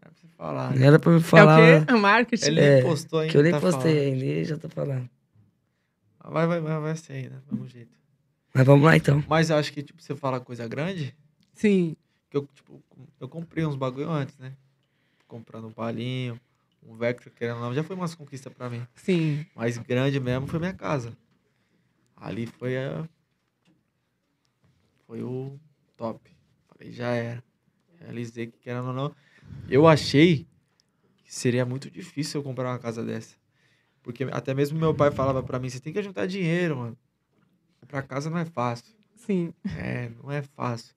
Não [laughs] era pra você falar. Né? Não era pra me falar. É o quê? É o marketing? Ele é, postou ainda. Que eu nem tá postei falando. ainda, ele já tá falando. Ah, vai, vai, vai, vai ser ainda, vamos jeito. Mas vamos lá então. Mas eu acho que, tipo, você fala coisa grande. Sim. eu, tipo, eu comprei uns bagulho antes, né? Comprando um palinho, um Vectra, querendo ou não, já foi umas conquistas para mim. Sim. Mas grande mesmo foi minha casa. Ali foi a... Foi o top. Falei, já era. Realizei que, querendo ou não, eu achei que seria muito difícil eu comprar uma casa dessa. Porque até mesmo meu pai falava para mim, você tem que juntar dinheiro, mano. Comprar casa não é fácil. Sim. É, não é fácil.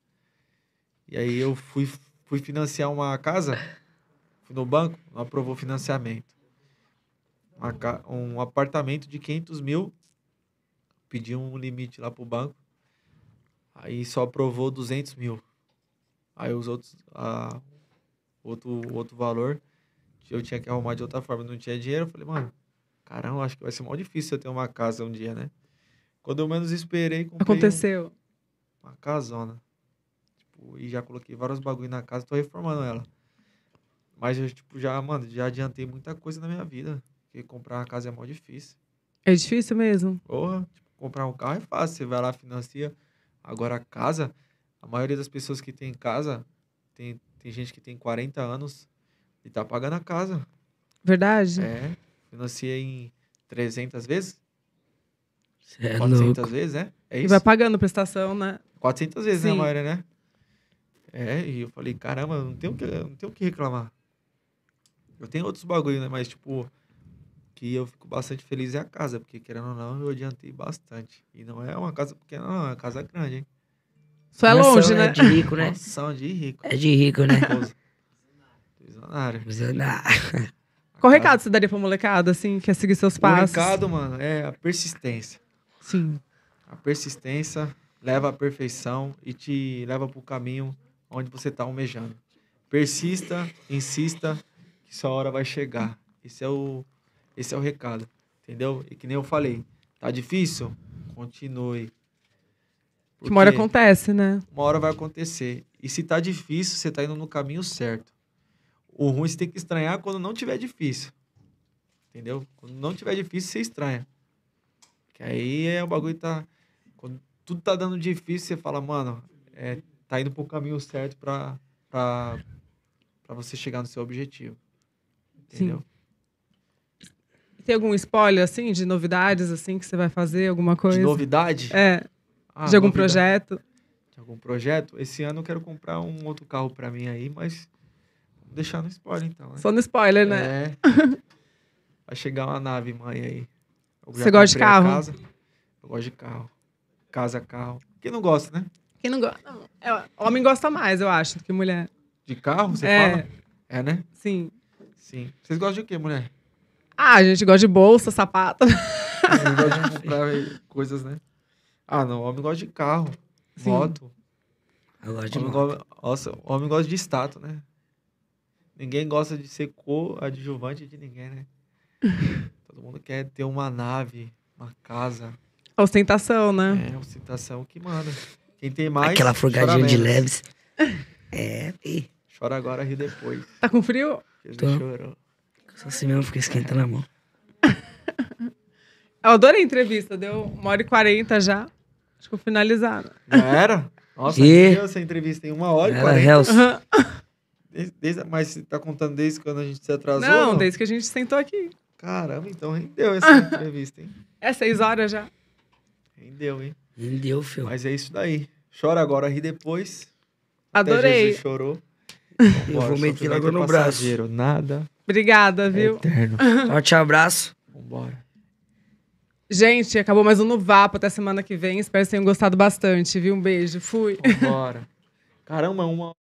E aí eu fui, fui financiar uma casa no banco, não aprovou financiamento. Um apartamento de 500 mil, pedi um limite lá pro banco, aí só aprovou 200 mil. Aí os outros, a, outro, outro valor, eu tinha que arrumar de outra forma, não tinha dinheiro. Eu falei, mano, caramba, acho que vai ser mal difícil eu ter uma casa um dia, né? Quando eu menos esperei, Aconteceu. Um, uma casona. Tipo, e já coloquei vários bagulho na casa, tô reformando ela. Mas eu, tipo, já, mano, já adiantei muita coisa na minha vida. Porque comprar uma casa é mó difícil. É difícil mesmo? Porra, tipo, comprar um carro é fácil. Você vai lá, financia. Agora, a casa, a maioria das pessoas que tem casa, tem, tem gente que tem 40 anos e tá pagando a casa. Verdade? É. Financia em 300 vezes. Cê é 400 louco. vezes, né? É, é isso? E vai pagando prestação, né? 400 vezes, né, Sim. né, a maioria, né? É, e eu falei, caramba, não tem o que, não tem o que reclamar. Eu tenho outros bagulho, né? Mas, tipo, que eu fico bastante feliz é a casa, porque querendo ou não, eu adiantei bastante. E não é uma casa pequena, não, é uma casa grande, hein? Só é longe, né? É de rico, né? Noção de rico. É de rico, né? Visionário. [laughs] Visionário. Qual recado você daria pra molecada, assim, que é seguir seus passos? O recado, mano, é a persistência. Sim. A persistência leva à perfeição e te leva pro caminho onde você tá almejando. Persista, insista, que sua hora vai chegar. Esse é o, esse é o recado, entendeu? E que nem eu falei, tá difícil? Continue. Porque uma hora acontece, né? Uma hora vai acontecer. E se tá difícil, você tá indo no caminho certo. O ruim você tem que estranhar quando não tiver difícil. Entendeu? Quando não tiver difícil, você estranha. Que aí é o bagulho tá. Quando tudo tá dando difícil, você fala, mano, é, tá indo pro caminho certo pra, pra, pra você chegar no seu objetivo. Entendeu? Sim. Tem algum spoiler, assim, de novidades, assim, que você vai fazer, alguma coisa? De novidade? É. Ah, de algum novidade. projeto? De algum projeto? Esse ano eu quero comprar um outro carro para mim aí, mas vou deixar no spoiler, então. Né? Só no spoiler, né? É. [laughs] vai chegar uma nave mãe aí. Você gosta de carro? Casa. Eu gosto de carro. Casa, carro. Quem não gosta, né? Quem não gosta. É, homem gosta mais, eu acho, do que mulher. De carro, você é. fala? É, né? Sim. Sim. Vocês gostam de quê, mulher? Ah, a gente gosta de bolsa, sapato. [laughs] gente gosta de comprar coisas, né? Ah, não. Homem gosta de carro, Sim. moto. Eu gosto de homem moto. Gosta... Nossa, homem gosta de status, né? Ninguém gosta de ser adjuvante de ninguém, né? [laughs] Todo mundo quer ter uma nave, uma casa. A ostentação, né? É, ostentação que manda. Quem tem mais. Aquela forgadinha de leves. [laughs] É, e... Chora agora, ri depois. Tá com frio? Tô. chorou. só assim mesmo, fiquei esquentando a mão. Eu adorei a entrevista, deu uma hora e quarenta já. Acho que eu finalizado. Já era? Nossa, e... essa entrevista em uma hora e quarenta. Desde, desde, mas você tá contando desde quando a gente se atrasou? Não, não? desde que a gente sentou aqui. Caramba, então rendeu essa [laughs] entrevista, hein? É seis horas já. Rendeu, hein? Rendeu, filho. Mas é isso daí. Chora agora, ri depois. Adorei. Até Jesus chorou. Eu vou meter logo no braço. Nada. Obrigada, é viu? É eterno. [laughs] Forte abraço. Vambora. Gente, acabou mais um no Vapo até semana que vem. Espero que tenham gostado bastante, viu? Um beijo. Fui. Vambora. [laughs] Caramba, uma.